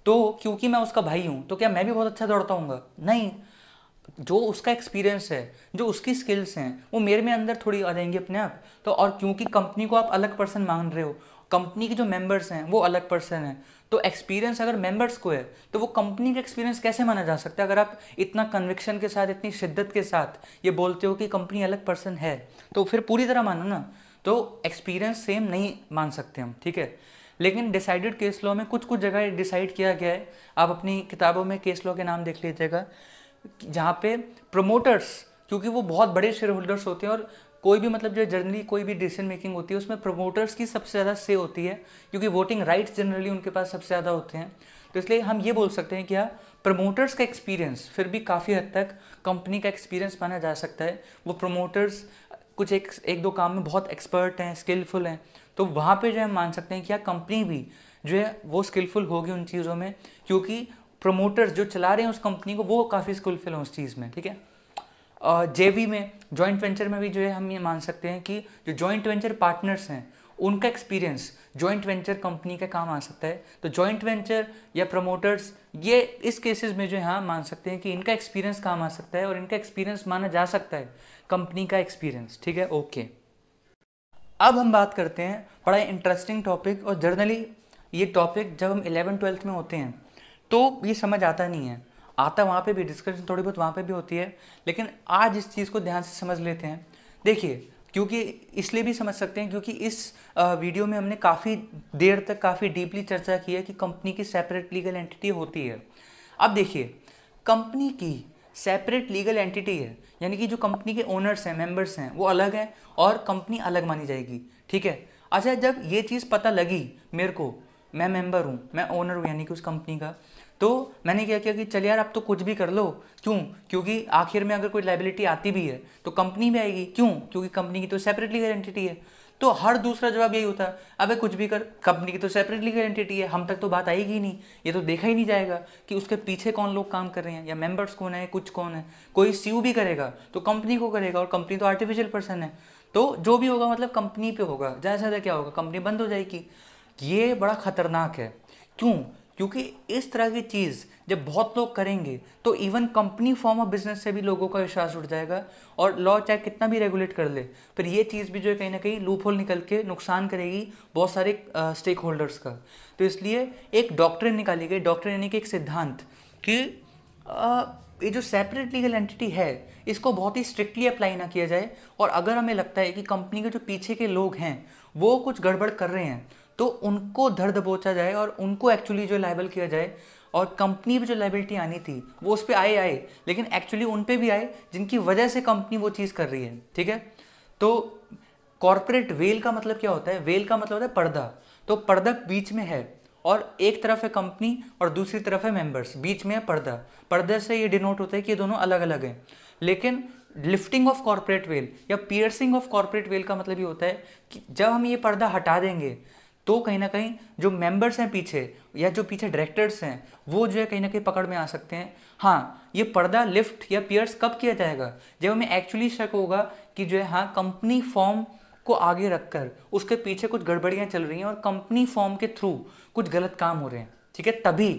तो क्योंकि मैं उसका भाई हूँ तो क्या मैं भी बहुत अच्छा दौड़ता हूँ नहीं जो उसका एक्सपीरियंस है जो उसकी स्किल्स हैं वो मेरे में अंदर थोड़ी आ जाएंगी अपने आप तो और क्योंकि कंपनी को आप अलग पर्सन मान रहे हो कंपनी के जो मेंबर्स हैं वो अलग पर्सन हैं तो एक्सपीरियंस अगर मेंबर्स को है तो वो कंपनी का एक्सपीरियंस कैसे माना जा सकता है अगर आप इतना कन्विक्शन के साथ इतनी शिद्दत के साथ ये बोलते हो कि कंपनी अलग पर्सन है तो फिर पूरी तरह मानो ना तो एक्सपीरियंस सेम नहीं मान सकते हम ठीक है लेकिन डिसाइडेड केस लॉ में कुछ कुछ जगह डिसाइड किया गया है आप अपनी किताबों में केस लॉ के नाम देख लीजिएगा जहाँ पे प्रमोटर्स क्योंकि वो बहुत बड़े शेयर होल्डर्स होते हैं और कोई भी मतलब जो जनरली कोई भी डिसीजन मेकिंग होती है उसमें प्रमोटर्स की सबसे ज़्यादा से होती है क्योंकि वोटिंग राइट्स जनरली उनके पास सबसे ज़्यादा होते हैं तो इसलिए हम ये बोल सकते हैं कि हाँ प्रमोटर्स का एक्सपीरियंस फिर भी काफ़ी हद तक कंपनी का एक्सपीरियंस माना जा सकता है वो प्रमोटर्स कुछ एक एक दो काम में बहुत एक्सपर्ट हैं स्किलफुल हैं तो वहाँ पे जो है मान सकते हैं कि यार कंपनी भी जो है वो स्किलफुल होगी उन चीज़ों में क्योंकि प्रोमोटर्स जो चला रहे हैं उस कंपनी को वो काफ़ी स्किलफुल हैं उस चीज़ में ठीक है जे में जॉइंट वेंचर में भी जो है हम ये मान सकते हैं कि जो जॉइंट वेंचर पार्टनर्स हैं उनका एक्सपीरियंस जॉइंट वेंचर कंपनी का काम आ सकता है तो जॉइंट वेंचर या प्रमोटर्स ये इस केसेस में जो है हाँ मान सकते हैं कि इनका एक्सपीरियंस काम आ सकता है और इनका एक्सपीरियंस माना जा सकता है कंपनी का एक्सपीरियंस ठीक है ओके okay. अब हम बात करते हैं बड़ा इंटरेस्टिंग टॉपिक और जर्नली ये टॉपिक जब हम इलेवन ट्वेल्थ में होते हैं तो ये समझ आता नहीं है आता वहाँ पे भी डिस्कशन थोड़ी बहुत वहाँ पे भी होती है लेकिन आज इस चीज़ को ध्यान से समझ लेते हैं देखिए क्योंकि इसलिए भी समझ सकते हैं क्योंकि इस वीडियो में हमने काफ़ी देर तक काफ़ी डीपली चर्चा की है कि कंपनी की सेपरेट लीगल एंटिटी होती है अब देखिए कंपनी की सेपरेट लीगल एंटिटी है यानी कि जो कंपनी के ओनर्स हैं मेंबर्स हैं वो अलग हैं और कंपनी अलग मानी जाएगी ठीक है अच्छा जब ये चीज़ पता लगी मेरे को मैं मेंबर हूँ मैं ओनर हूँ यानी कि उस कंपनी का तो मैंने क्या किया कि चल यार आप तो कुछ भी कर लो क्यों क्योंकि आखिर में अगर कोई लाइबिलिटी आती भी है तो कंपनी में आएगी क्यों क्योंकि कंपनी की तो सेपरेट लीगल एंटिटी है तो हर दूसरा जवाब यही होता है अबे कुछ भी कर कंपनी की तो सेपरेट लीगल एंटिटी है हम तक तो बात आएगी ही नहीं ये तो देखा ही नहीं जाएगा कि उसके पीछे कौन लोग काम कर रहे हैं या मेंबर्स कौन है कुछ कौन है कोई सी e भी करेगा तो कंपनी को करेगा और कंपनी तो आर्टिफिशियल पर्सन है तो जो भी होगा मतलब कंपनी पे होगा ज़्यादा से ज़्यादा क्या होगा कंपनी बंद हो जाएगी ये बड़ा खतरनाक है क्यों क्योंकि इस तरह की चीज़ जब बहुत लोग करेंगे तो even company form of business से भी लोगों का विश्वास उठ जाएगा और लॉ चाहे कितना भी रेगुलेट कर ले पर ये चीज़ भी जो है कहीं ना कहीं लूप होल निकल के नुकसान करेगी बहुत सारे स्टेक होल्डर्स का तो इसलिए एक डॉक्टर निकाली गई डॉक्टर यानी कि एक सिद्धांत कि ये जो सेपरेट लीगल एंटिटी है इसको बहुत ही स्ट्रिक्टली अप्लाई ना किया जाए और अगर हमें लगता है कि कंपनी के जो पीछे के लोग हैं वो कुछ गड़बड़ कर रहे हैं तो उनको धर दबोचा जाए और उनको एक्चुअली जो लाइबल किया जाए और कंपनी पर जो लाइबिलिटी आनी थी वो उस पर आए आए लेकिन एक्चुअली उन पर भी आए जिनकी वजह से कंपनी वो चीज़ कर रही है ठीक है तो कॉरपोरेट वेल का मतलब क्या होता है वेल का मतलब होता है पर्दा तो पर्दा बीच में है और एक तरफ है कंपनी और दूसरी तरफ है मेंबर्स बीच में है पर्दा पर्दे से ये डिनोट होता है कि ये दोनों अलग अलग हैं लेकिन लिफ्टिंग ऑफ कॉरपोरेट वेल या पियर्सिंग ऑफ कॉरपोरेट वेल का मतलब ये होता है कि जब हम ये पर्दा हटा देंगे तो कहीं ना कहीं जो मेंबर्स हैं पीछे या जो पीछे डायरेक्टर्स हैं वो जो है कहीं ना कहीं पकड़ में आ सकते हैं हाँ ये पर्दा लिफ्ट या पियर्स कब किया जाएगा जब हमें एक्चुअली शक होगा कि जो है हाँ कंपनी फॉर्म को आगे रखकर उसके पीछे कुछ गड़बड़ियाँ चल रही हैं और कंपनी फॉर्म के थ्रू कुछ गलत काम हो रहे हैं ठीक है तभी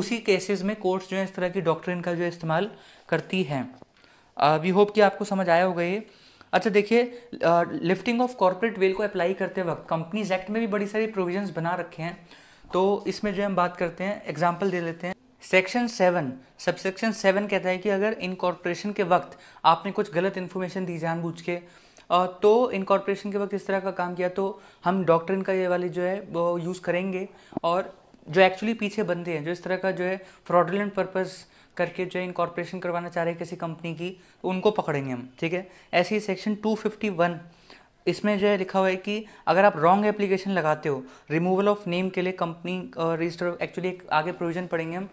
उसी केसेस में कोर्ट्स जो है इस तरह की डॉक्ट्रिन का जो इस्तेमाल करती हैं वी होप कि आपको समझ आया होगा ये अच्छा देखिए लिफ्टिंग ऑफ कॉर्पोरेट वेल को अप्लाई करते वक्त कंपनीज एक्ट में भी बड़ी सारी प्रोविजंस बना रखे हैं तो इसमें जो हम बात करते हैं एग्जाम्पल दे लेते हैं सेक्शन सेवन सबसेक्शन सेवन कहता है कि अगर इनकॉर्पोरेशन के वक्त आपने कुछ गलत इन्फॉर्मेशन दी जानबूझ के तो इनकॉर्पोरेशन के वक्त इस तरह का काम किया तो हम डॉक्टर का ये वाली जो है वो यूज़ करेंगे और जो एक्चुअली पीछे बंदे हैं जो इस तरह का जो है फ्रॉडलेंट पर्पज़ करके जो इनकॉर्पोरेशन करवाना चाह रहे हैं किसी कंपनी की तो उनको पकड़ेंगे हम ठीक है ऐसे ही सेक्शन 251 इसमें जो है लिखा हुआ है कि अगर आप रॉन्ग एप्लीकेशन लगाते हो रिमूवल ऑफ नेम के लिए कंपनी रजिस्टर एक्चुअली एक आगे प्रोविजन पड़ेंगे हम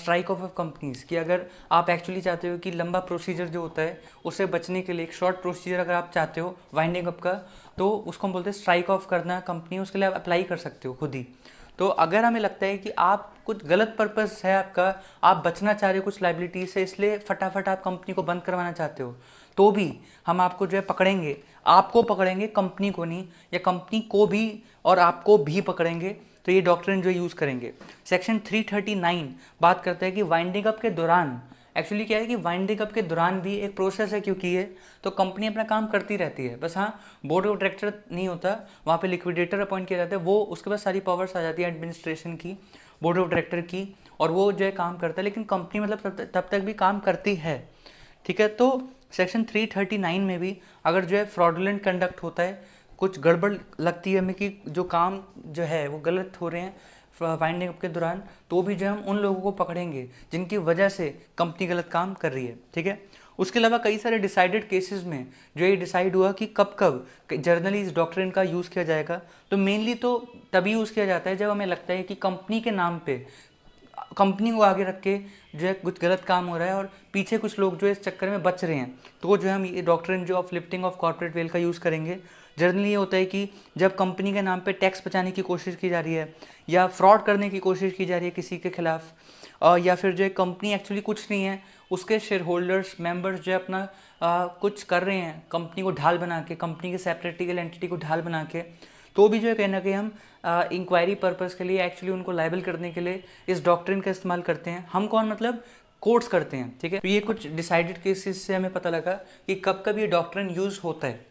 स्ट्राइक ऑफ ऑफ कंपनीज़ कि अगर आप एक्चुअली चाहते हो कि लंबा प्रोसीजर जो होता है उसे बचने के लिए एक शॉर्ट प्रोसीजर अगर आप चाहते हो वाइंडिंग अप का तो उसको हम बोलते हैं स्ट्राइक ऑफ करना कंपनी उसके लिए आप अप्लाई कर सकते हो खुद ही तो अगर हमें लगता है कि आप कुछ गलत पर्पज़ है आपका आप बचना चाह रहे हो कुछ लाइबिलिटी से इसलिए फटाफट आप कंपनी को बंद करवाना चाहते हो तो भी हम आपको जो है पकड़ेंगे आपको पकड़ेंगे कंपनी को नहीं या कंपनी को भी और आपको भी पकड़ेंगे तो ये डॉक्टर जो यूज़ करेंगे सेक्शन 339 बात करता है कि वाइंडिंग अप के दौरान एक्चुअली क्या है कि वाइंडिंग अप के दौरान भी एक प्रोसेस है क्योंकि है तो कंपनी अपना काम करती रहती है बस हाँ बोर्ड ऑफ डायरेक्टर नहीं होता वहाँ पे लिक्विडेटर अपॉइंट किया जाता है वो उसके पास सारी पावर्स आ जाती है एडमिनिस्ट्रेशन की बोर्ड ऑफ डायरेक्टर की और वो जो है काम करता है लेकिन कंपनी मतलब तब तब तक भी काम करती है ठीक है तो सेक्शन 339 में भी अगर जो है फ्रॉडुलेंट कंडक्ट होता है कुछ गड़बड़ लगती है हमें कि जो काम जो है वो गलत हो रहे हैं फाइंडिंग अप के दौरान तो भी जो हम उन लोगों को पकड़ेंगे जिनकी वजह से कंपनी गलत काम कर रही है ठीक है उसके अलावा कई सारे डिसाइडेड केसेस में जो ये डिसाइड हुआ कि कब कब जर्नली इस डॉक्ट्रिन का यूज़ किया जाएगा तो मेनली तो तभी यूज़ किया जाता है जब हमें लगता है कि कंपनी के नाम पे कंपनी को आगे रख के जो है कुछ गलत काम हो रहा है और पीछे कुछ लोग जो है इस चक्कर में बच रहे हैं तो जो हम ये इन जो of lifting of corporate veil का यूज़ करेंगे जनरली ये होता है कि जब कंपनी के नाम पे टैक्स बचाने की कोशिश की जा रही है या फ्रॉड करने की कोशिश की जा रही है किसी के खिलाफ या फिर जो कंपनी एक्चुअली कुछ नहीं है उसके शेयर होल्डर्स मेम्बर्स जो है अपना आ, कुछ कर रहे हैं कंपनी को ढाल बना के कंपनी के सेपरेट लीगल एंटिटी को ढाल बना के तो भी जो है कहना कि हम इंक्वायरी पर्पज़ के लिए एक्चुअली उनको लाइबल करने के लिए इस डॉक्ट्रिन का इस्तेमाल करते हैं हम कौन मतलब कोर्ट्स करते हैं ठीक है तो ये कुछ डिसाइडेड केसेस से हमें पता लगा कि कब कब ये डॉक्ट्रिन यूज़ होता है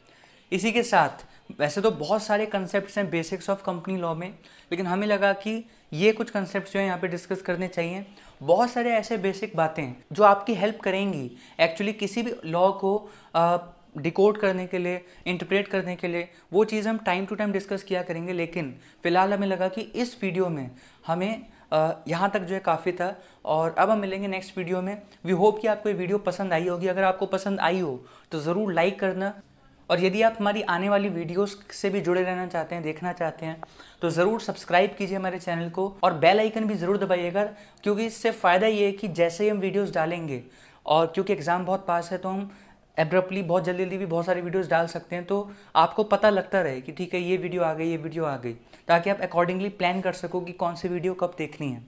इसी के साथ वैसे तो बहुत सारे कंसेप्ट हैं बेसिक्स ऑफ कंपनी लॉ में लेकिन हमें लगा कि ये कुछ कंसेप्ट जो है यहाँ पे डिस्कस करने चाहिए बहुत सारे ऐसे बेसिक बातें हैं जो आपकी हेल्प करेंगी एक्चुअली किसी भी लॉ को डिकोड करने के लिए इंटरप्रेट करने के लिए वो चीज़ हम टाइम टू टाइम डिस्कस किया करेंगे लेकिन फ़िलहाल हमें लगा कि इस वीडियो में हमें यहाँ तक जो है काफ़ी था और अब हम मिलेंगे नेक्स्ट वीडियो में वी होप कि आपको ये वीडियो पसंद आई होगी अगर आपको पसंद आई हो तो ज़रूर लाइक करना और यदि आप हमारी आने वाली वीडियोस से भी जुड़े रहना चाहते हैं देखना चाहते हैं तो ज़रूर सब्सक्राइब कीजिए हमारे चैनल को और बेल आइकन भी ज़रूर दबाइएगा क्योंकि इससे फ़ायदा ये है कि जैसे ही हम वीडियोस डालेंगे और क्योंकि एग्ज़ाम बहुत पास है तो हम एब्रप्टली बहुत जल्दी जल्दी भी बहुत सारी वीडियोज़ डाल सकते हैं तो आपको पता लगता रहे कि ठीक है ये वीडियो आ गई ये वीडियो आ गई ताकि आप अकॉर्डिंगली प्लान कर सको कि कौन सी वीडियो कब देखनी है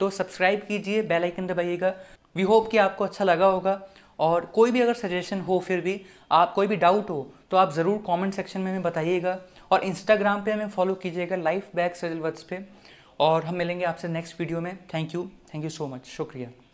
तो सब्सक्राइब कीजिए बेलाइकन दबाइएगा वी होप कि आपको अच्छा लगा होगा और कोई भी अगर सजेशन हो फिर भी आप कोई भी डाउट हो तो आप ज़रूर कमेंट सेक्शन में हमें बताइएगा और इंस्टाग्राम पे हमें फॉलो कीजिएगा लाइफ बैग वर्ड्स पे और हम मिलेंगे आपसे नेक्स्ट वीडियो में thank you thank you so much शुक्रिया